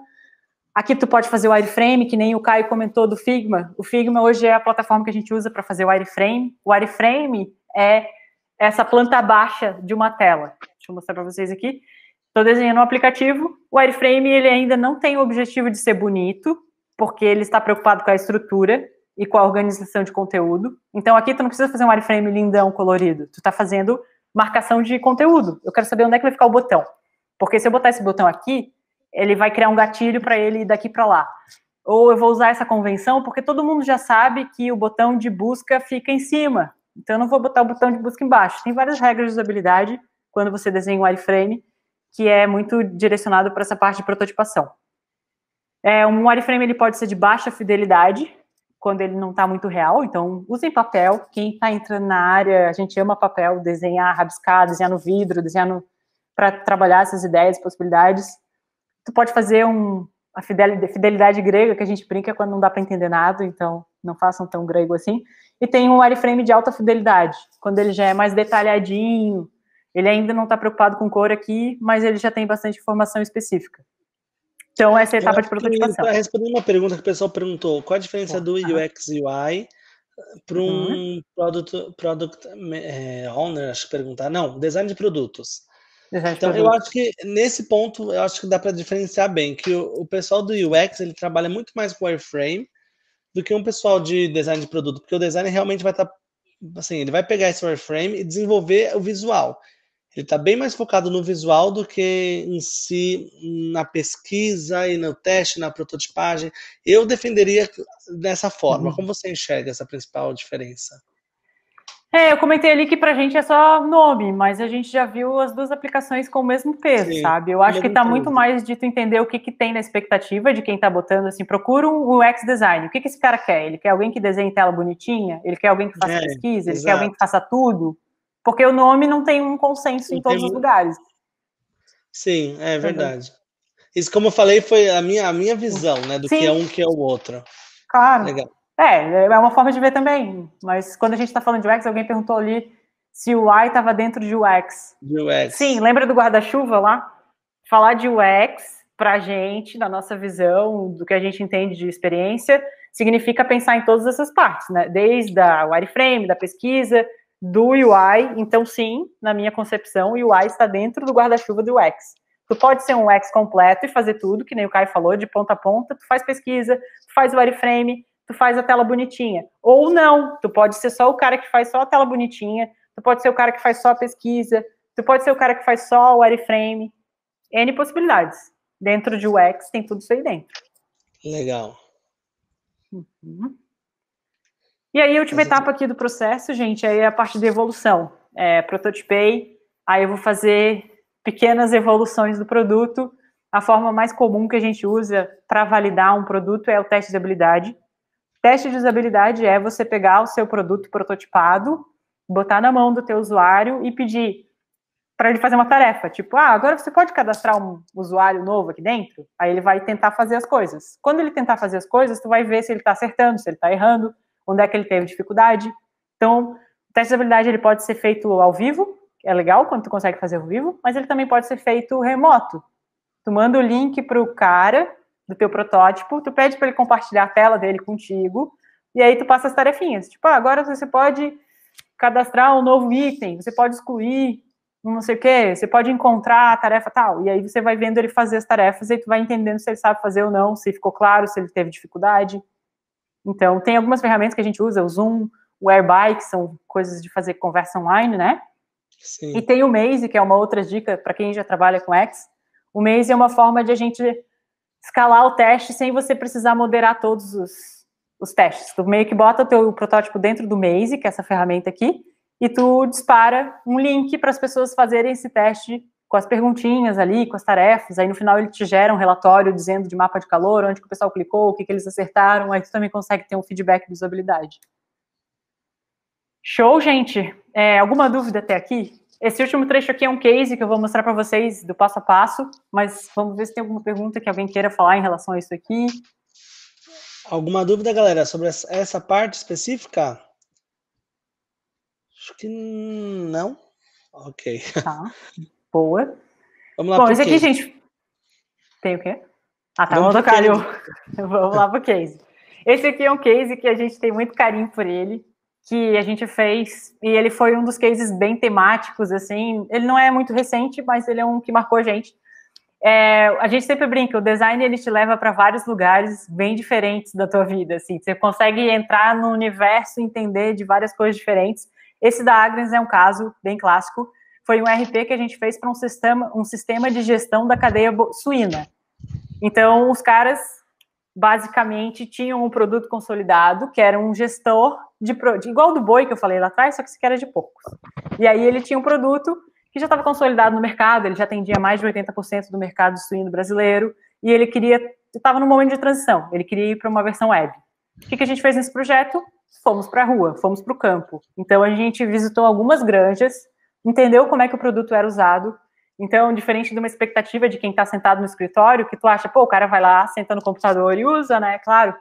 Speaker 2: Aqui tu pode fazer o wireframe, que nem o Caio comentou do Figma. O Figma hoje é a plataforma que a gente usa para fazer o wireframe. O wireframe é essa planta baixa de uma tela. Deixa eu mostrar para vocês aqui. Estou desenhando um aplicativo. O wireframe ele ainda não tem o objetivo de ser bonito, porque ele está preocupado com a estrutura e com a organização de conteúdo. Então aqui tu não precisa fazer um wireframe lindão, colorido. Tu está fazendo marcação de conteúdo. Eu quero saber onde é que vai ficar o botão. Porque se eu botar esse botão aqui, ele vai criar um gatilho para ele ir daqui para lá. Ou eu vou usar essa convenção porque todo mundo já sabe que o botão de busca fica em cima. Então eu não vou botar o botão de busca embaixo. Tem várias regras de usabilidade quando você desenha um wireframe que é muito direcionado para essa parte de prototipação. É, um wireframe ele pode ser de baixa fidelidade, quando ele não está muito real, então usem papel. Quem está entrando na área, a gente ama papel, desenhar, rabiscar, desenhar no vidro, desenhar no... para trabalhar essas ideias, possibilidades. Tu pode fazer um a fidelidade grega que a gente brinca quando não dá para entender nada, então não façam tão grego assim. E tem um wireframe de alta fidelidade, quando ele já é mais detalhadinho, ele ainda não está preocupado com cor aqui, mas ele já tem bastante informação específica.
Speaker 1: Então, essa é a etapa de prototipação. Para responder uma pergunta que o pessoal perguntou: qual a diferença ah, do tá. UX UI eh, para um uhum. product, product é, eh, owner, acho que perguntar? Não, design de produtos.
Speaker 2: Design então, de produtos. eu
Speaker 1: acho que nesse ponto, eu acho que dá para diferenciar bem que o, o, pessoal do UX ele trabalha muito mais com wireframe do que um pessoal de design de produto, porque o design realmente vai estar. Tá, assim, ele vai pegar esse wireframe e desenvolver o visual ele está bem mais focado no visual do que em si na pesquisa e no teste, na prototipagem. Eu defenderia dessa forma. Uhum. Como você enxerga essa principal diferença?
Speaker 2: É, eu comentei ali que para a gente é só nome, mas a gente já viu as duas aplicações com o mesmo peso, Sim, sabe? Eu acho que está muito mais de tu entender o que, que tem na expectativa de quem está botando, assim, procura um UX design. O que, que esse cara quer? Ele quer alguém que desenhe tela bonitinha? Ele quer alguém que faça é, pesquisa? Ele exato. quer alguém que faça tudo? Porque o nome não tem um consenso em todos os lugares.
Speaker 1: Sim, é verdade. Uhum. Isso, como eu falei, foi a minha, a minha visão, né? Do Sim. que é um que é o outro. Claro. Legal. É, é uma forma
Speaker 2: de ver também. Mas quando a gente está falando de UX, alguém perguntou ali se o Y estava dentro de UX. De UX. Sim, lembra do guarda-chuva lá? Falar de UX para a gente, na nossa visão, do que a gente entende de experiência, significa pensar em todas essas partes, né? Desde o wireframe, da pesquisa, do UI, então sim, na minha concepção, o UI está dentro do guarda-chuva do UX. Tu pode ser um UX completo e fazer tudo, que nem o Caio falou, de ponta a ponta, tu faz pesquisa, tu faz o wireframe, tu faz a tela bonitinha. Ou não, tu pode ser só o cara que faz só a tela bonitinha, tu pode ser o cara que faz só a pesquisa, tu pode ser o cara que faz só o wireframe. N possibilidades. Dentro de UX tem tudo isso aí dentro. Legal. Uhum. E aí, a última etapa aqui do processo, gente, aí é a parte de evolução. É, prototipei, aí eu vou fazer pequenas evoluções do produto. A forma mais comum que a gente usa para validar um produto é o teste de usabilidade. Teste de usabilidade é você pegar o seu produto prototipado, botar na mão do teu usuário e pedir para ele fazer uma tarefa, tipo, ah, agora você pode cadastrar um usuário novo aqui dentro? Aí ele vai tentar fazer as coisas. Quando ele tentar fazer as coisas, tu vai ver se ele está acertando, se ele está errando, onde é que ele teve dificuldade. Então, o teste de habilidade ele pode ser feito ao vivo, é legal quando tu consegue fazer ao vivo, mas ele também pode ser feito remoto. Tu manda o link para o cara do teu protótipo, tu pede para ele compartilhar a tela dele contigo, e aí tu passa as tarefinhas. Tipo, ah, agora você pode cadastrar um novo item, você pode excluir não sei o quê, você pode encontrar a tarefa tal. E aí você vai vendo ele fazer as tarefas e tu vai entendendo se ele sabe fazer ou não, se ficou claro, se ele teve dificuldade. Então, tem algumas ferramentas que a gente usa, o Zoom, o Airby, que são coisas de fazer conversa online, né? Sim. E tem o Maze, que é uma outra dica para quem já trabalha com X. O Maze é uma forma de a gente escalar o teste sem você precisar moderar todos os, os testes. Tu meio que bota o teu protótipo dentro do Maze, que é essa ferramenta aqui, e tu dispara um link para as pessoas fazerem esse teste com as perguntinhas ali, com as tarefas, aí no final ele te gera um relatório dizendo de mapa de calor, onde que o pessoal clicou, o que, que eles acertaram, aí tu também consegue ter um feedback de usabilidade. Show, gente! É, alguma dúvida até aqui? Esse último trecho aqui é um case que eu vou mostrar para vocês do passo a passo, mas vamos ver se tem alguma pergunta que alguém queira
Speaker 1: falar em relação a isso aqui. Alguma dúvida, galera, sobre essa parte específica? Acho que não. Ok. Tá. Boa. Vamos lá Bom, esse aqui, gente. Tem o quê?
Speaker 2: Ah, tá, o calhou. Vamos lá pro case. Esse aqui é um case que a gente tem muito carinho por ele, que a gente fez, e ele foi um dos cases bem temáticos, assim. Ele não é muito recente, mas ele é um que marcou a gente. É, a gente sempre brinca, o design ele te leva para vários lugares bem diferentes da tua vida, assim. Você consegue entrar no universo, entender de várias coisas diferentes. Esse da Agnes é um caso bem clássico foi um RP que a gente fez para um sistema, um sistema de gestão da cadeia suína. Então, os caras basicamente tinham um produto consolidado, que era um gestor de, de igual do boi que eu falei lá atrás, só que isso era de poucos. E aí ele tinha um produto que já estava consolidado no mercado, ele já atendia mais de 80% do mercado suíno brasileiro, e ele queria, estava no momento de transição, ele queria ir para uma versão web. O que, que a gente fez nesse projeto? Fomos para a rua, fomos para o campo. Então a gente visitou algumas granjas, entendeu como é que o produto era usado. Então, diferente de uma expectativa de quem está sentado no escritório, que tu acha, pô, o cara vai lá, senta no computador e usa, né? Claro.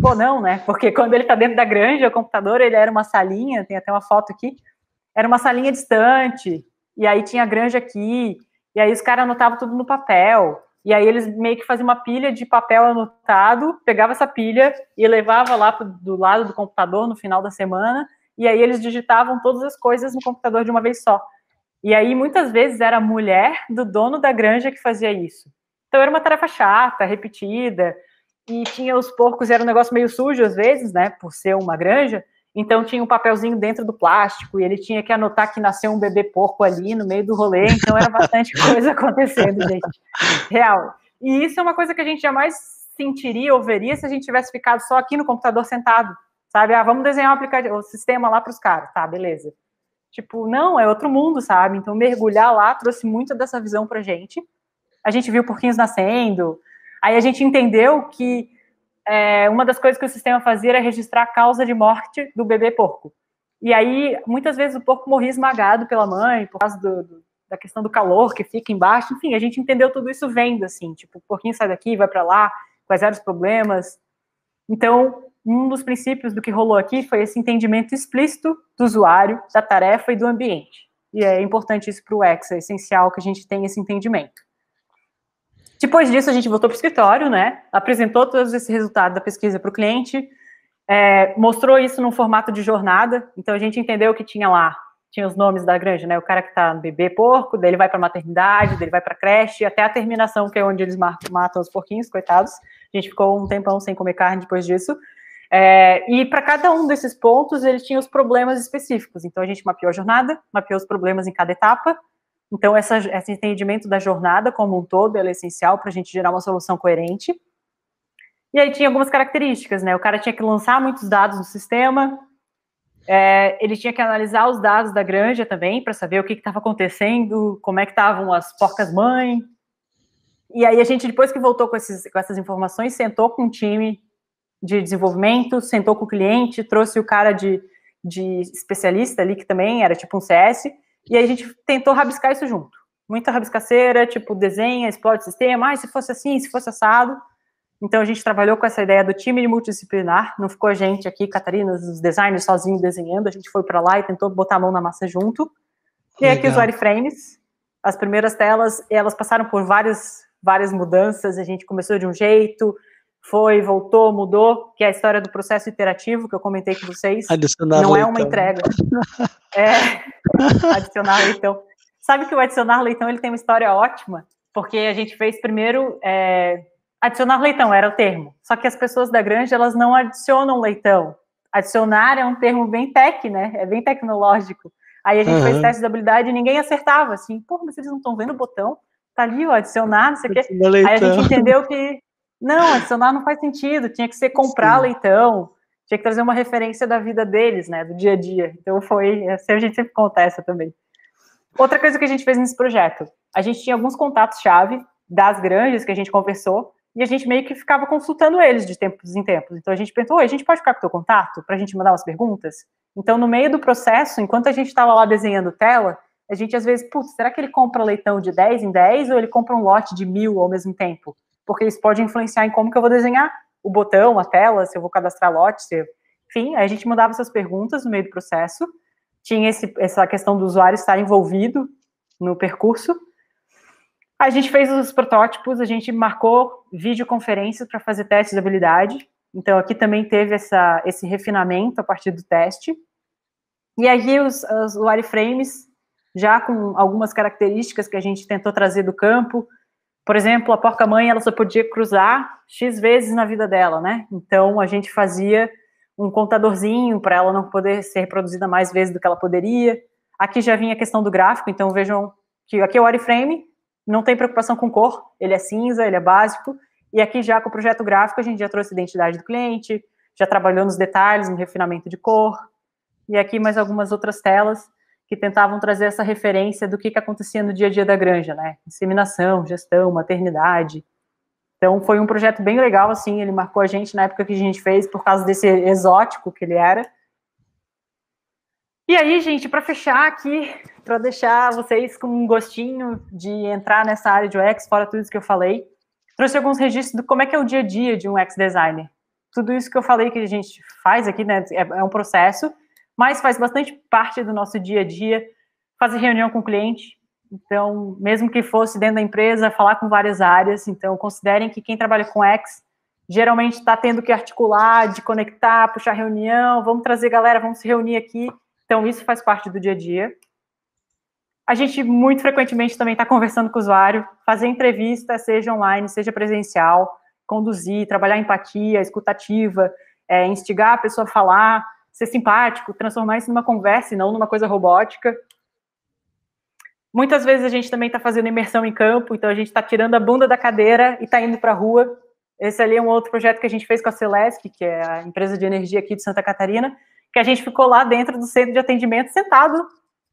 Speaker 2: Pô, não, né? Porque quando ele está dentro da granja, o computador, ele era uma salinha, tem até uma foto aqui, era uma salinha distante, e aí tinha a granja aqui, e aí os caras anotavam tudo no papel, e aí eles meio que faziam uma pilha de papel anotado, pegava essa pilha e levava lá pro, do lado do computador no final da semana, e aí eles digitavam todas as coisas no computador de uma vez só. E aí muitas vezes era a mulher do dono da granja que fazia isso. Então era uma tarefa chata, repetida, e tinha os porcos, era um negócio meio sujo às vezes, né, por ser uma granja. Então tinha um papelzinho dentro do plástico e ele tinha que anotar que nasceu um bebê porco ali no meio do rolê, então era bastante coisa acontecendo, gente. Real. E isso é uma coisa que a gente jamais sentiria ou veria se a gente tivesse ficado só aqui no computador sentado. Sabe? Ah, vamos desenhar um aplicativo, o sistema lá para os caras. Tá, beleza. Tipo, não, é outro mundo, sabe? Então, mergulhar lá trouxe muito dessa visão a gente. A gente viu porquinhos nascendo. Aí a gente entendeu que é, uma das coisas que o sistema fazia era registrar a causa de morte do bebê porco. E aí, muitas vezes, o porco morria esmagado pela mãe, por causa do, do, da questão do calor que fica embaixo. Enfim, a gente entendeu tudo isso vendo, assim. Tipo, o porquinho sai daqui, vai para lá, quais eram os problemas. Então, um dos princípios do que rolou aqui foi esse entendimento explícito do usuário, da tarefa e do ambiente. E é importante isso para o UX, é essencial que a gente tenha esse entendimento. Depois disso, a gente voltou para o escritório, né? Apresentou todo esse resultado da pesquisa para o cliente, é, mostrou isso num formato de jornada. Então, a gente entendeu o que tinha lá. Tinha os nomes da granja, né? O cara que está no bebê porco, dele vai para maternidade, dele vai para creche, até a terminação, que é onde eles matam os porquinhos, coitados. A gente ficou um tempão sem comer carne depois disso. É, e para cada um desses pontos, ele tinha os problemas específicos. Então, a gente mapeou a jornada, mapeou os problemas em cada etapa. Então, essa, esse entendimento da jornada como um todo é essencial para a gente gerar uma solução coerente. E aí tinha algumas características, né? O cara tinha que lançar muitos dados no sistema, é, ele tinha que analisar os dados da granja também para saber o que estava acontecendo, como é que estavam as porcas-mãe. E aí a gente, depois que voltou com, esses, com essas informações, sentou com o time de desenvolvimento, sentou com o cliente, trouxe o cara de, de especialista ali, que também era tipo um CS, e aí a gente tentou rabiscar isso junto. Muita rabiscaceira, tipo, desenha, explode o sistema, ah, se fosse assim, se fosse assado. Então a gente trabalhou com essa ideia do time multidisciplinar, não ficou a gente aqui, Catarina, os designers sozinho desenhando, a gente foi para lá e tentou botar a mão na massa junto. E Legal. aqui os wireframes, as primeiras telas, elas passaram por várias várias mudanças, a gente começou de um jeito, foi, voltou, mudou, que é a história do processo iterativo que eu comentei com vocês. Adicionar não é leitão. é uma entrega. É, adicionar leitão. Sabe que o adicionar leitão ele tem uma história ótima, porque a gente fez primeiro é, adicionar leitão era o termo. Só que as pessoas da granja elas não adicionam leitão. Adicionar é um termo bem tech, né? É bem tecnológico. Aí a gente uhum. fez teste de habilidade e ninguém acertava, assim, pô, mas eles não estão vendo o botão? Tá ali, ó, adicionar, não sei o quê. Leitão. Aí a gente entendeu que não, adicionar não faz sentido, tinha que ser comprar Sim. leitão, tinha que trazer uma referência da vida deles, né, do dia a dia. Então foi, é, assim a gente sempre contesta também. Outra coisa que a gente fez nesse projeto, a gente tinha alguns contatos-chave das granjas que a gente conversou, e a gente meio que ficava consultando eles de tempos em tempos. Então a gente pensou, a gente pode ficar com o teu contato para a gente mandar umas perguntas? Então, no meio do processo, enquanto a gente estava lá desenhando tela, a gente às vezes, putz, será que ele compra leitão de 10 em 10 ou ele compra um lote de mil ao mesmo tempo? porque isso pode influenciar em como que eu vou desenhar o botão, a tela, se eu vou cadastrar lote, se enfim, aí a gente mandava essas perguntas no meio do processo, tinha esse, essa questão do usuário estar envolvido no percurso. A gente fez os protótipos, a gente marcou videoconferências para fazer testes de habilidade. Então, aqui também teve essa, esse refinamento a partir do teste. E aí, os, os wireframes, já com algumas características que a gente tentou trazer do campo, por exemplo, a porca-mãe, ela só podia cruzar X vezes na vida dela, né? Então, a gente fazia um contadorzinho para ela não poder ser reproduzida mais vezes do que ela poderia. Aqui já vinha a questão do gráfico, então vejam que aqui é o wireframe, não tem preocupação com cor, ele é cinza, ele é básico. E aqui já com o projeto gráfico, a gente já trouxe a identidade do cliente, já trabalhou nos detalhes, no refinamento de cor. E aqui mais algumas outras telas que tentavam trazer essa referência do que, que acontecia no dia a dia da granja, né? Inseminação, gestão, maternidade. Então foi um projeto bem legal, assim, ele marcou a gente na época que a gente fez, por causa desse exótico que ele era. E aí, gente, para fechar aqui, para deixar vocês com um gostinho de entrar nessa área de UX, fora tudo isso que eu falei, trouxe alguns registros de como é que é o dia a dia de um UX designer. Tudo isso que eu falei que a gente faz aqui, né, é, é um processo mas faz bastante parte do nosso dia a dia fazer reunião com o cliente. Então, mesmo que fosse dentro da empresa, falar com várias áreas. Então, considerem que quem trabalha com X geralmente está tendo que articular, de conectar, puxar reunião, vamos trazer galera, vamos se reunir aqui. Então, isso faz parte do dia a dia. A gente muito frequentemente também está conversando com o usuário, fazer entrevista, seja online, seja presencial, conduzir, trabalhar empatia, escutativa, é, instigar a pessoa a falar, ser simpático, transformar isso numa conversa e não numa coisa robótica. Muitas vezes a gente também está fazendo imersão em campo, então a gente está tirando a bunda da cadeira e está indo para a rua. Esse ali é um outro projeto que a gente fez com a Celesc, que é a empresa de energia aqui de Santa Catarina, que a gente ficou lá dentro do centro de atendimento sentado,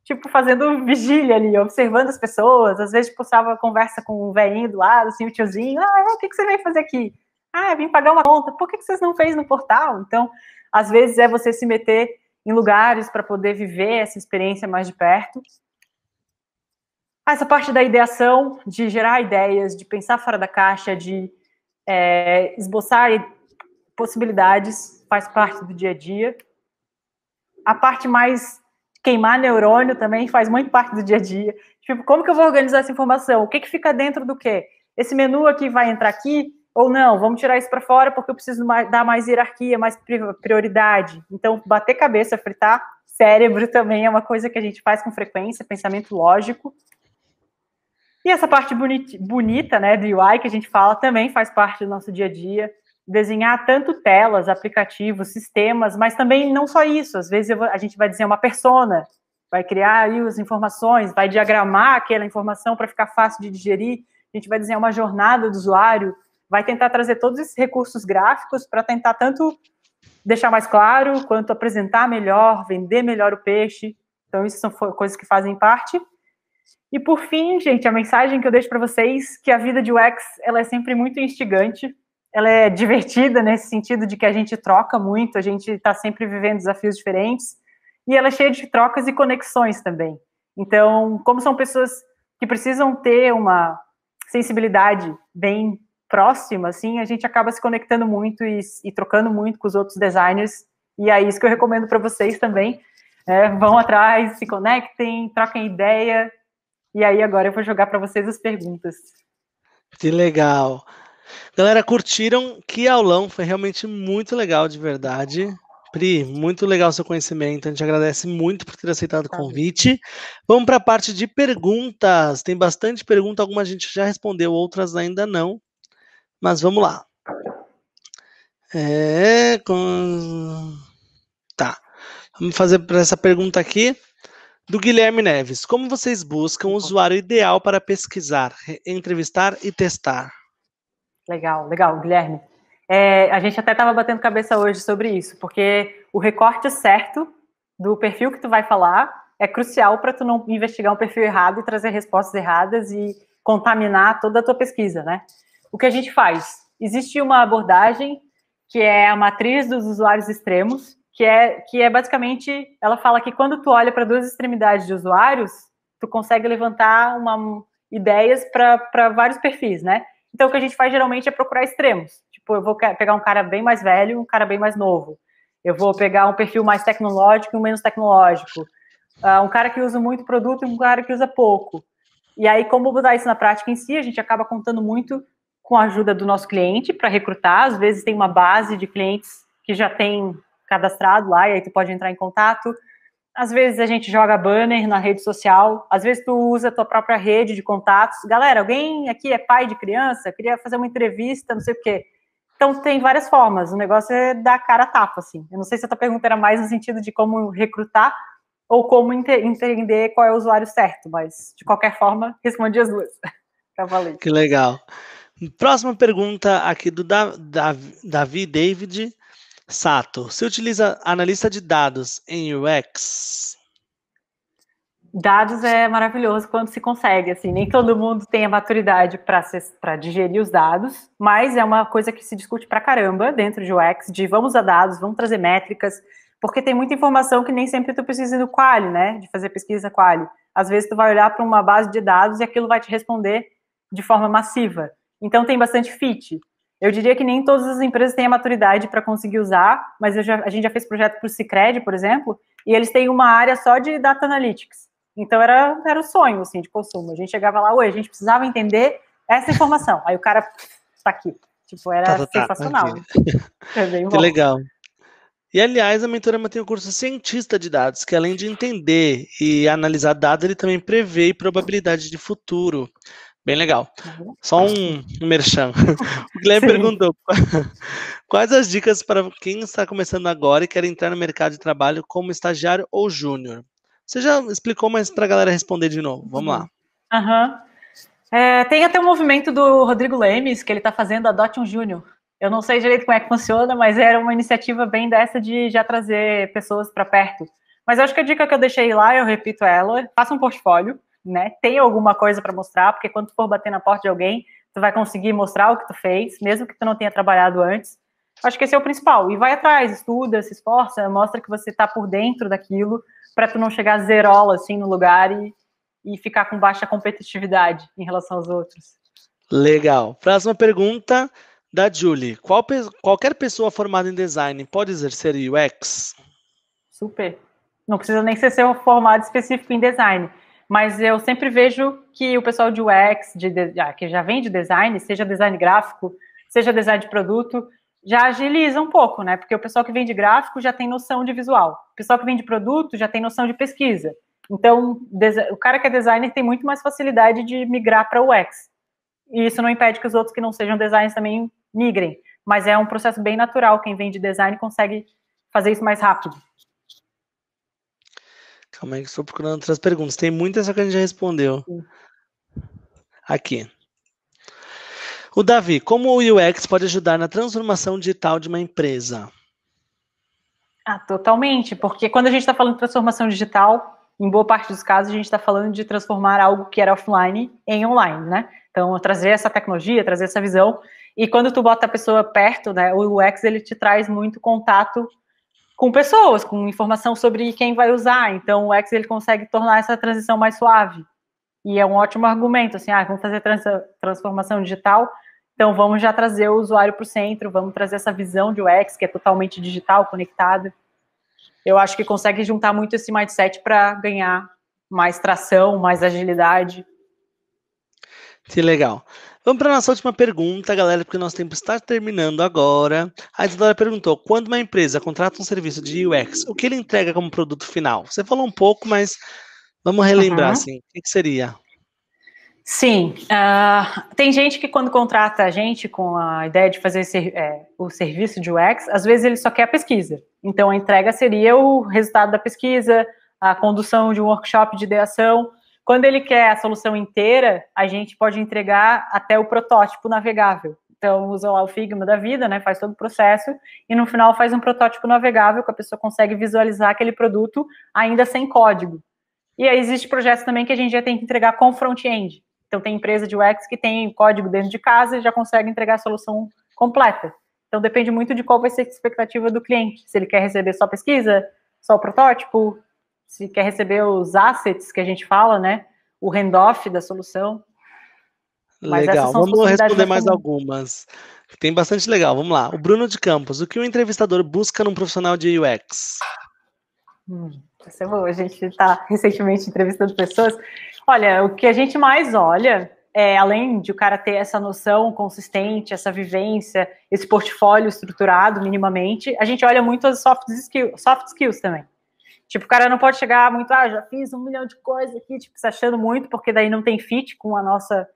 Speaker 2: tipo, fazendo vigília ali, observando as pessoas. Às vezes puxava tipo, a conversa com o velhinho do lado, assim, o tiozinho. Ah, é? o que, que você veio fazer aqui? Ah, vim pagar uma conta. Por que, que vocês não fez no portal? Então, às vezes é você se meter em lugares para poder viver essa experiência mais de perto. Ah, essa parte da ideação, de gerar ideias, de pensar fora da caixa, de é, esboçar possibilidades, faz parte do dia a dia. A parte mais queimar neurônio também faz muito parte do dia a dia. Tipo, como que eu vou organizar essa informação? O que, que fica dentro do quê? Esse menu aqui vai entrar aqui, ou não, vamos tirar isso para fora porque eu preciso mais, dar mais hierarquia, mais prioridade. Então, bater cabeça, fritar cérebro também é uma coisa que a gente faz com frequência, pensamento lógico. E essa parte bonita, bonita né, do UI que a gente fala também faz parte do nosso dia a dia desenhar tanto telas, aplicativos, sistemas, mas também não só isso. Às vezes a gente vai desenhar uma persona, vai criar aí as informações, vai diagramar aquela informação para ficar fácil de digerir. A gente vai desenhar uma jornada do usuário, vai tentar trazer todos esses recursos gráficos para tentar tanto deixar mais claro, quanto apresentar melhor, vender melhor o peixe. Então, isso são coisas que fazem parte. E por fim, gente, a mensagem que eu deixo para vocês que a vida de UX ela é sempre muito instigante, ela é divertida nesse sentido de que a gente troca muito, a gente está sempre vivendo desafios diferentes e ela é cheia de trocas e conexões também. Então, como são pessoas que precisam ter uma sensibilidade bem próxima, assim, a gente acaba se conectando muito e, e trocando muito com os outros designers. E é isso que eu recomendo para vocês também. É, vão atrás, se conectem, troquem ideia. E aí agora eu vou jogar para vocês as perguntas.
Speaker 1: Que legal. Galera, curtiram? Que aulão, foi realmente muito legal, de verdade. Pri, muito legal seu conhecimento. A gente agradece muito por ter aceitado o convite. Vamos para a parte de perguntas. Tem bastante pergunta, algumas a gente já respondeu, outras ainda não. Mas vamos lá. É, com... Tá. Vamos fazer essa pergunta aqui do Guilherme Neves. Como vocês buscam o usuário ideal para pesquisar, entrevistar e testar? Legal, legal,
Speaker 2: Guilherme. É, a gente até estava batendo cabeça hoje sobre isso, porque o recorte certo do perfil que tu vai falar é crucial para tu não investigar um perfil errado e trazer respostas erradas e contaminar toda a tua pesquisa, né? o que a gente faz? Existe uma abordagem que é a matriz dos usuários extremos, que é, que é basicamente, ela fala que quando tu olha para duas extremidades de usuários, tu consegue levantar uma, ideias para vários perfis, né? Então, o que a gente faz geralmente é procurar extremos. Tipo, eu vou pegar um cara bem mais velho, um cara bem mais novo. Eu vou pegar um perfil mais tecnológico e um menos tecnológico. Uh, um cara que usa muito produto e um cara que usa pouco. E aí, como mudar isso na prática em si, a gente acaba contando muito com a ajuda do nosso cliente para recrutar. Às vezes tem uma base de clientes que já tem cadastrado lá e aí tu pode entrar em contato. Às vezes a gente joga banner na rede social, às vezes tu usa a tua própria rede de contatos. Galera, alguém aqui é pai de criança, queria fazer uma entrevista, não sei o quê. Então tem várias formas, o negócio é dar cara a tapa, assim. Eu não sei se a tua pergunta era mais no sentido de como recrutar ou como entender qual é o usuário certo, mas de qualquer forma, respondi as duas. tá valendo.
Speaker 1: Que legal. Próxima pergunta aqui do Davi David Sato. Se utiliza analista de dados em UX?
Speaker 2: Dados é maravilhoso quando se consegue, assim, nem todo mundo tem a maturidade para digerir os dados, mas é uma coisa que se discute pra caramba dentro de UX, de vamos a dados, vamos trazer métricas, porque tem muita informação que nem sempre tu precisa do quali, né, de fazer pesquisa quali. Às vezes tu vai olhar para uma base de dados e aquilo vai te responder de forma massiva. Então tem bastante fit. Eu diria que nem todas as empresas têm a maturidade para conseguir usar, mas já, a gente já fez projeto para o Cicred, por exemplo, e eles têm uma área só de Data Analytics. Então era, era o sonho assim, de consumo. A gente chegava lá, oi, a gente precisava entender essa informação. Aí o cara está aqui. Tipo, era tá, tá, tá sensacional. Tá, é que bom. legal.
Speaker 1: E, aliás, a mentorama tem o curso Cientista de Dados, que além de entender e analisar dados, ele também prevê probabilidade de futuro. Bem legal. Uhum. Só um, merchan. O Guilherme Sim. perguntou: quais as dicas para quem está começando agora e quer entrar no mercado de trabalho como estagiário ou júnior? Você já explicou, mas para a galera responder de novo. Vamos lá.
Speaker 2: Uhum. É, tem até um movimento do Rodrigo Lemes que ele está fazendo, Adote um Júnior. Eu não sei direito como é que funciona, mas era uma iniciativa bem dessa de já trazer pessoas para perto. Mas acho que a dica que eu deixei lá, eu repito ela: faça um portfólio né, tem alguma coisa para mostrar, porque quando tu for bater na porta de alguém, tu vai conseguir mostrar o que tu fez, mesmo que tu não tenha trabalhado antes. Acho que esse é o principal. E vai atrás, estuda, se esforça, mostra que você está por dentro daquilo, para tu não chegar zerola assim no lugar e, e ficar com baixa competitividade em relação aos outros.
Speaker 1: Legal. Próxima pergunta da Julie. Qual, qualquer pessoa formada em design pode exercer UX?
Speaker 2: Super. Não precisa nem ser formado específico em design mas eu sempre vejo que o pessoal de UX, de, de, ah, que já vem de design, seja design gráfico, seja design de produto, já agiliza um pouco, né? Porque o pessoal que vem de gráfico já tem noção de visual, o pessoal que vem de produto já tem noção de pesquisa. Então, o cara que é designer tem muito mais facilidade de migrar para o UX. E isso não impede que os outros que não sejam designers também migrem, mas é um processo bem natural. Quem vem de design consegue fazer isso mais rápido.
Speaker 1: Calma aí que estou procurando outras perguntas. Tem muita, só que a gente já respondeu. Aqui. O Davi, como o UX pode ajudar na transformação digital de uma empresa?
Speaker 2: Ah, totalmente, porque quando a gente está falando de transformação digital, em boa parte dos casos, a gente está falando de transformar algo que era offline em online, né? Então, trazer essa tecnologia, trazer essa visão. E quando tu bota a pessoa perto, né, o UX, ele te traz muito contato com pessoas, com informação sobre quem vai usar. Então, o X ele consegue tornar essa transição mais suave. E é um ótimo argumento, assim, ah, vamos fazer trans transformação digital, então vamos já trazer o usuário para o centro, vamos trazer essa visão de UX, que é totalmente digital, conectado. Eu acho que consegue juntar muito esse mindset para ganhar mais tração, mais agilidade.
Speaker 1: Que legal. Vamos para a nossa última pergunta, galera, porque o nosso tempo está terminando agora. A Isadora perguntou: quando uma empresa contrata um serviço de UX, o que ele entrega como produto final? Você falou um pouco, mas vamos relembrar, uhum. assim, o que, seria? Sim,
Speaker 2: uh, tem gente que quando contrata a gente com a ideia de fazer esse, é, o serviço de UX, às vezes ele só quer a pesquisa. Então a entrega seria o resultado da pesquisa, a condução de um workshop de ideação, quando ele quer a solução inteira, a gente pode entregar até o protótipo navegável. Então, usa lá o Figma da vida, né? Faz todo o processo e no final faz um protótipo navegável que a pessoa consegue visualizar aquele produto ainda sem código. E aí existe projetos também que a gente já tem que entregar com front-end. Então tem empresa de UX que tem código dentro de casa e já consegue entregar a solução completa. Então depende muito de qual vai ser a expectativa do cliente. Se ele quer receber só pesquisa, só o protótipo, se quer receber os assets que a gente fala, né? O handoff da solução.
Speaker 1: legal, vamos responder mais algumas. Tem bastante legal, vamos lá. O Bruno de Campos, o que o entrevistador busca num profissional de UX?
Speaker 2: Hum, essa é boa. A gente está recentemente entrevistando pessoas. Olha, o que a gente mais olha, é, além de o cara ter essa noção consistente, essa vivência, esse portfólio estruturado minimamente, a gente olha muito as soft skills, soft skills também. Tipo, o cara não pode chegar muito, ah, já fiz um milhão de coisas aqui, tipo, se achando muito, porque daí não tem fit com a nossa,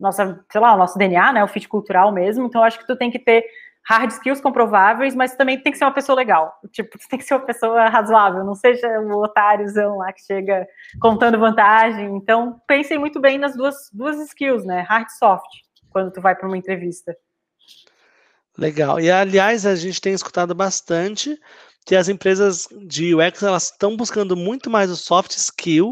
Speaker 2: nossa, sei lá, o nosso DNA, né? O fit cultural mesmo. Então, acho que tu tem que ter hard skills comprováveis, mas também tem que ser uma pessoa legal. Tipo, tu tem que ser uma pessoa razoável, não seja o um otáriozão lá que chega contando vantagem. Então, pensem muito bem nas duas, duas skills, né? Hard e soft, quando tu vai para uma entrevista.
Speaker 1: Legal. E aliás, a gente tem escutado bastante que as empresas de UX elas estão buscando muito mais o soft skill.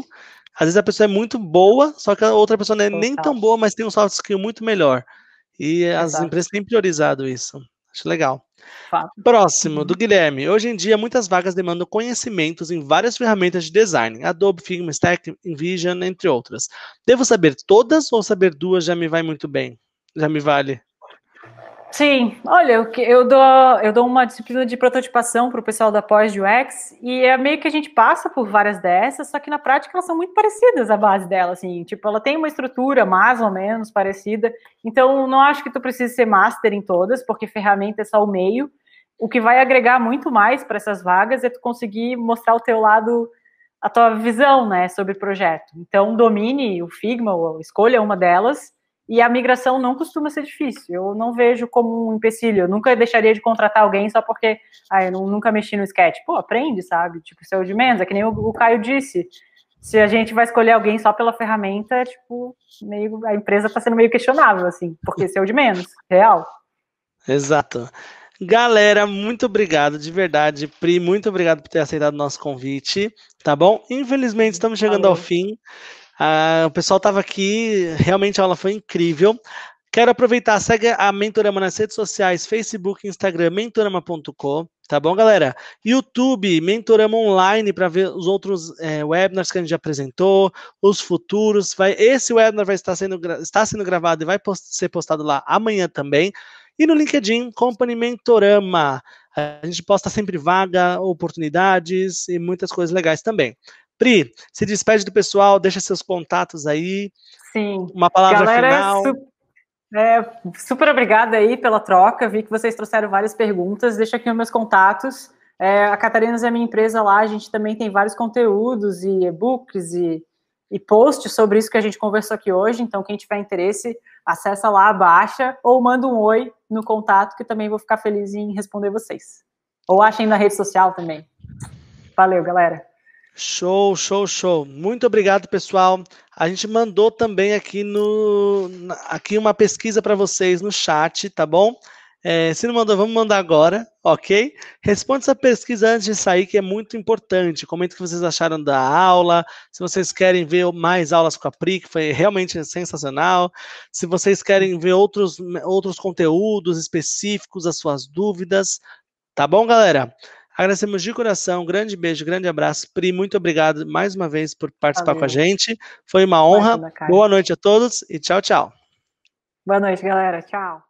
Speaker 1: Às vezes a pessoa é muito boa, só que a outra pessoa não é Total. nem tão boa, mas tem um soft skill muito melhor. E as empresas têm priorizado isso. Acho legal. Fato. Próximo, uhum. do Guilherme. Hoje em dia, muitas vagas demandam conhecimentos em várias ferramentas de design, Adobe, Figma, Stack, InVision, entre outras. Devo saber todas ou saber duas já me vai muito bem? Já me vale? Sim,
Speaker 2: olha, eu, dou, eu dou uma disciplina de prototipação para o pessoal da pós de UX e é meio que a gente passa por várias dessas, só que na prática elas são muito parecidas a base dela, assim, tipo, ela tem uma estrutura mais ou menos parecida, então não acho que tu precise ser master em todas, porque ferramenta é só o meio. O que vai agregar muito mais para essas vagas é tu conseguir mostrar o teu lado, a tua visão, né, sobre o projeto. Então domine o Figma ou escolha uma delas e a migração não costuma ser difícil. Eu não vejo como um empecilho. Eu nunca deixaria de contratar alguém só porque ah, eu nunca mexi no sketch. Pô, aprende, sabe? Tipo, isso de menos. É que nem o, o Caio disse. Se a gente vai escolher alguém só pela ferramenta, é, tipo, meio, a empresa está sendo meio questionável, assim, porque seu de menos, real.
Speaker 1: Exato. Galera, muito obrigado de verdade, Pri, muito obrigado por ter aceitado o nosso convite, tá bom? Infelizmente estamos chegando ao fim. Ah, o pessoal estava aqui, realmente a aula foi incrível. Quero aproveitar, segue a Mentorama nas redes sociais, Facebook, Instagram, mentorama.com, tá bom, galera? YouTube, Mentorama Online, para ver os outros é, webinars que a gente já apresentou, os futuros. Vai, esse webinar vai estar sendo, está sendo gravado e vai post, ser postado lá amanhã também. E no LinkedIn, Company Mentorama. A gente posta sempre vaga, oportunidades e muitas coisas legais também. Pri, se despede do pessoal, deixa seus contatos aí. Sim. Uma palavra Galera, final. Super...
Speaker 2: É, super obrigada aí pela troca. Vi que vocês trouxeram várias perguntas. Deixa aqui os meus contatos. É, a Catarinas é minha empresa lá. A gente também tem vários conteúdos e e-books e, e posts sobre isso que a gente conversou aqui hoje. Então, quem tiver interesse, acessa lá, baixa ou manda um oi no contato que também vou ficar feliz em responder vocês. Ou achem na rede social também.
Speaker 1: Valeu, galera. Show, show, show. Muito obrigado, pessoal. A gente mandou também aqui no aqui uma pesquisa para vocês no chat, tá bom? É, se não mandou, vamos mandar agora, ok? Responda essa pesquisa antes de sair, que é muito importante. Comenta o que vocês acharam da aula, se vocês querem ver mais aulas com a Pri, que foi realmente sensacional. Se vocês querem ver outros, outros conteúdos específicos, as suas dúvidas, tá bom, galera? Agradecemos de coração, um grande beijo, grande abraço. Pri, muito obrigado mais uma vez por participar Valeu. com a gente. Foi uma honra. Boa noite a todos e tchau, tchau.
Speaker 2: Boa noite, galera. Tchau.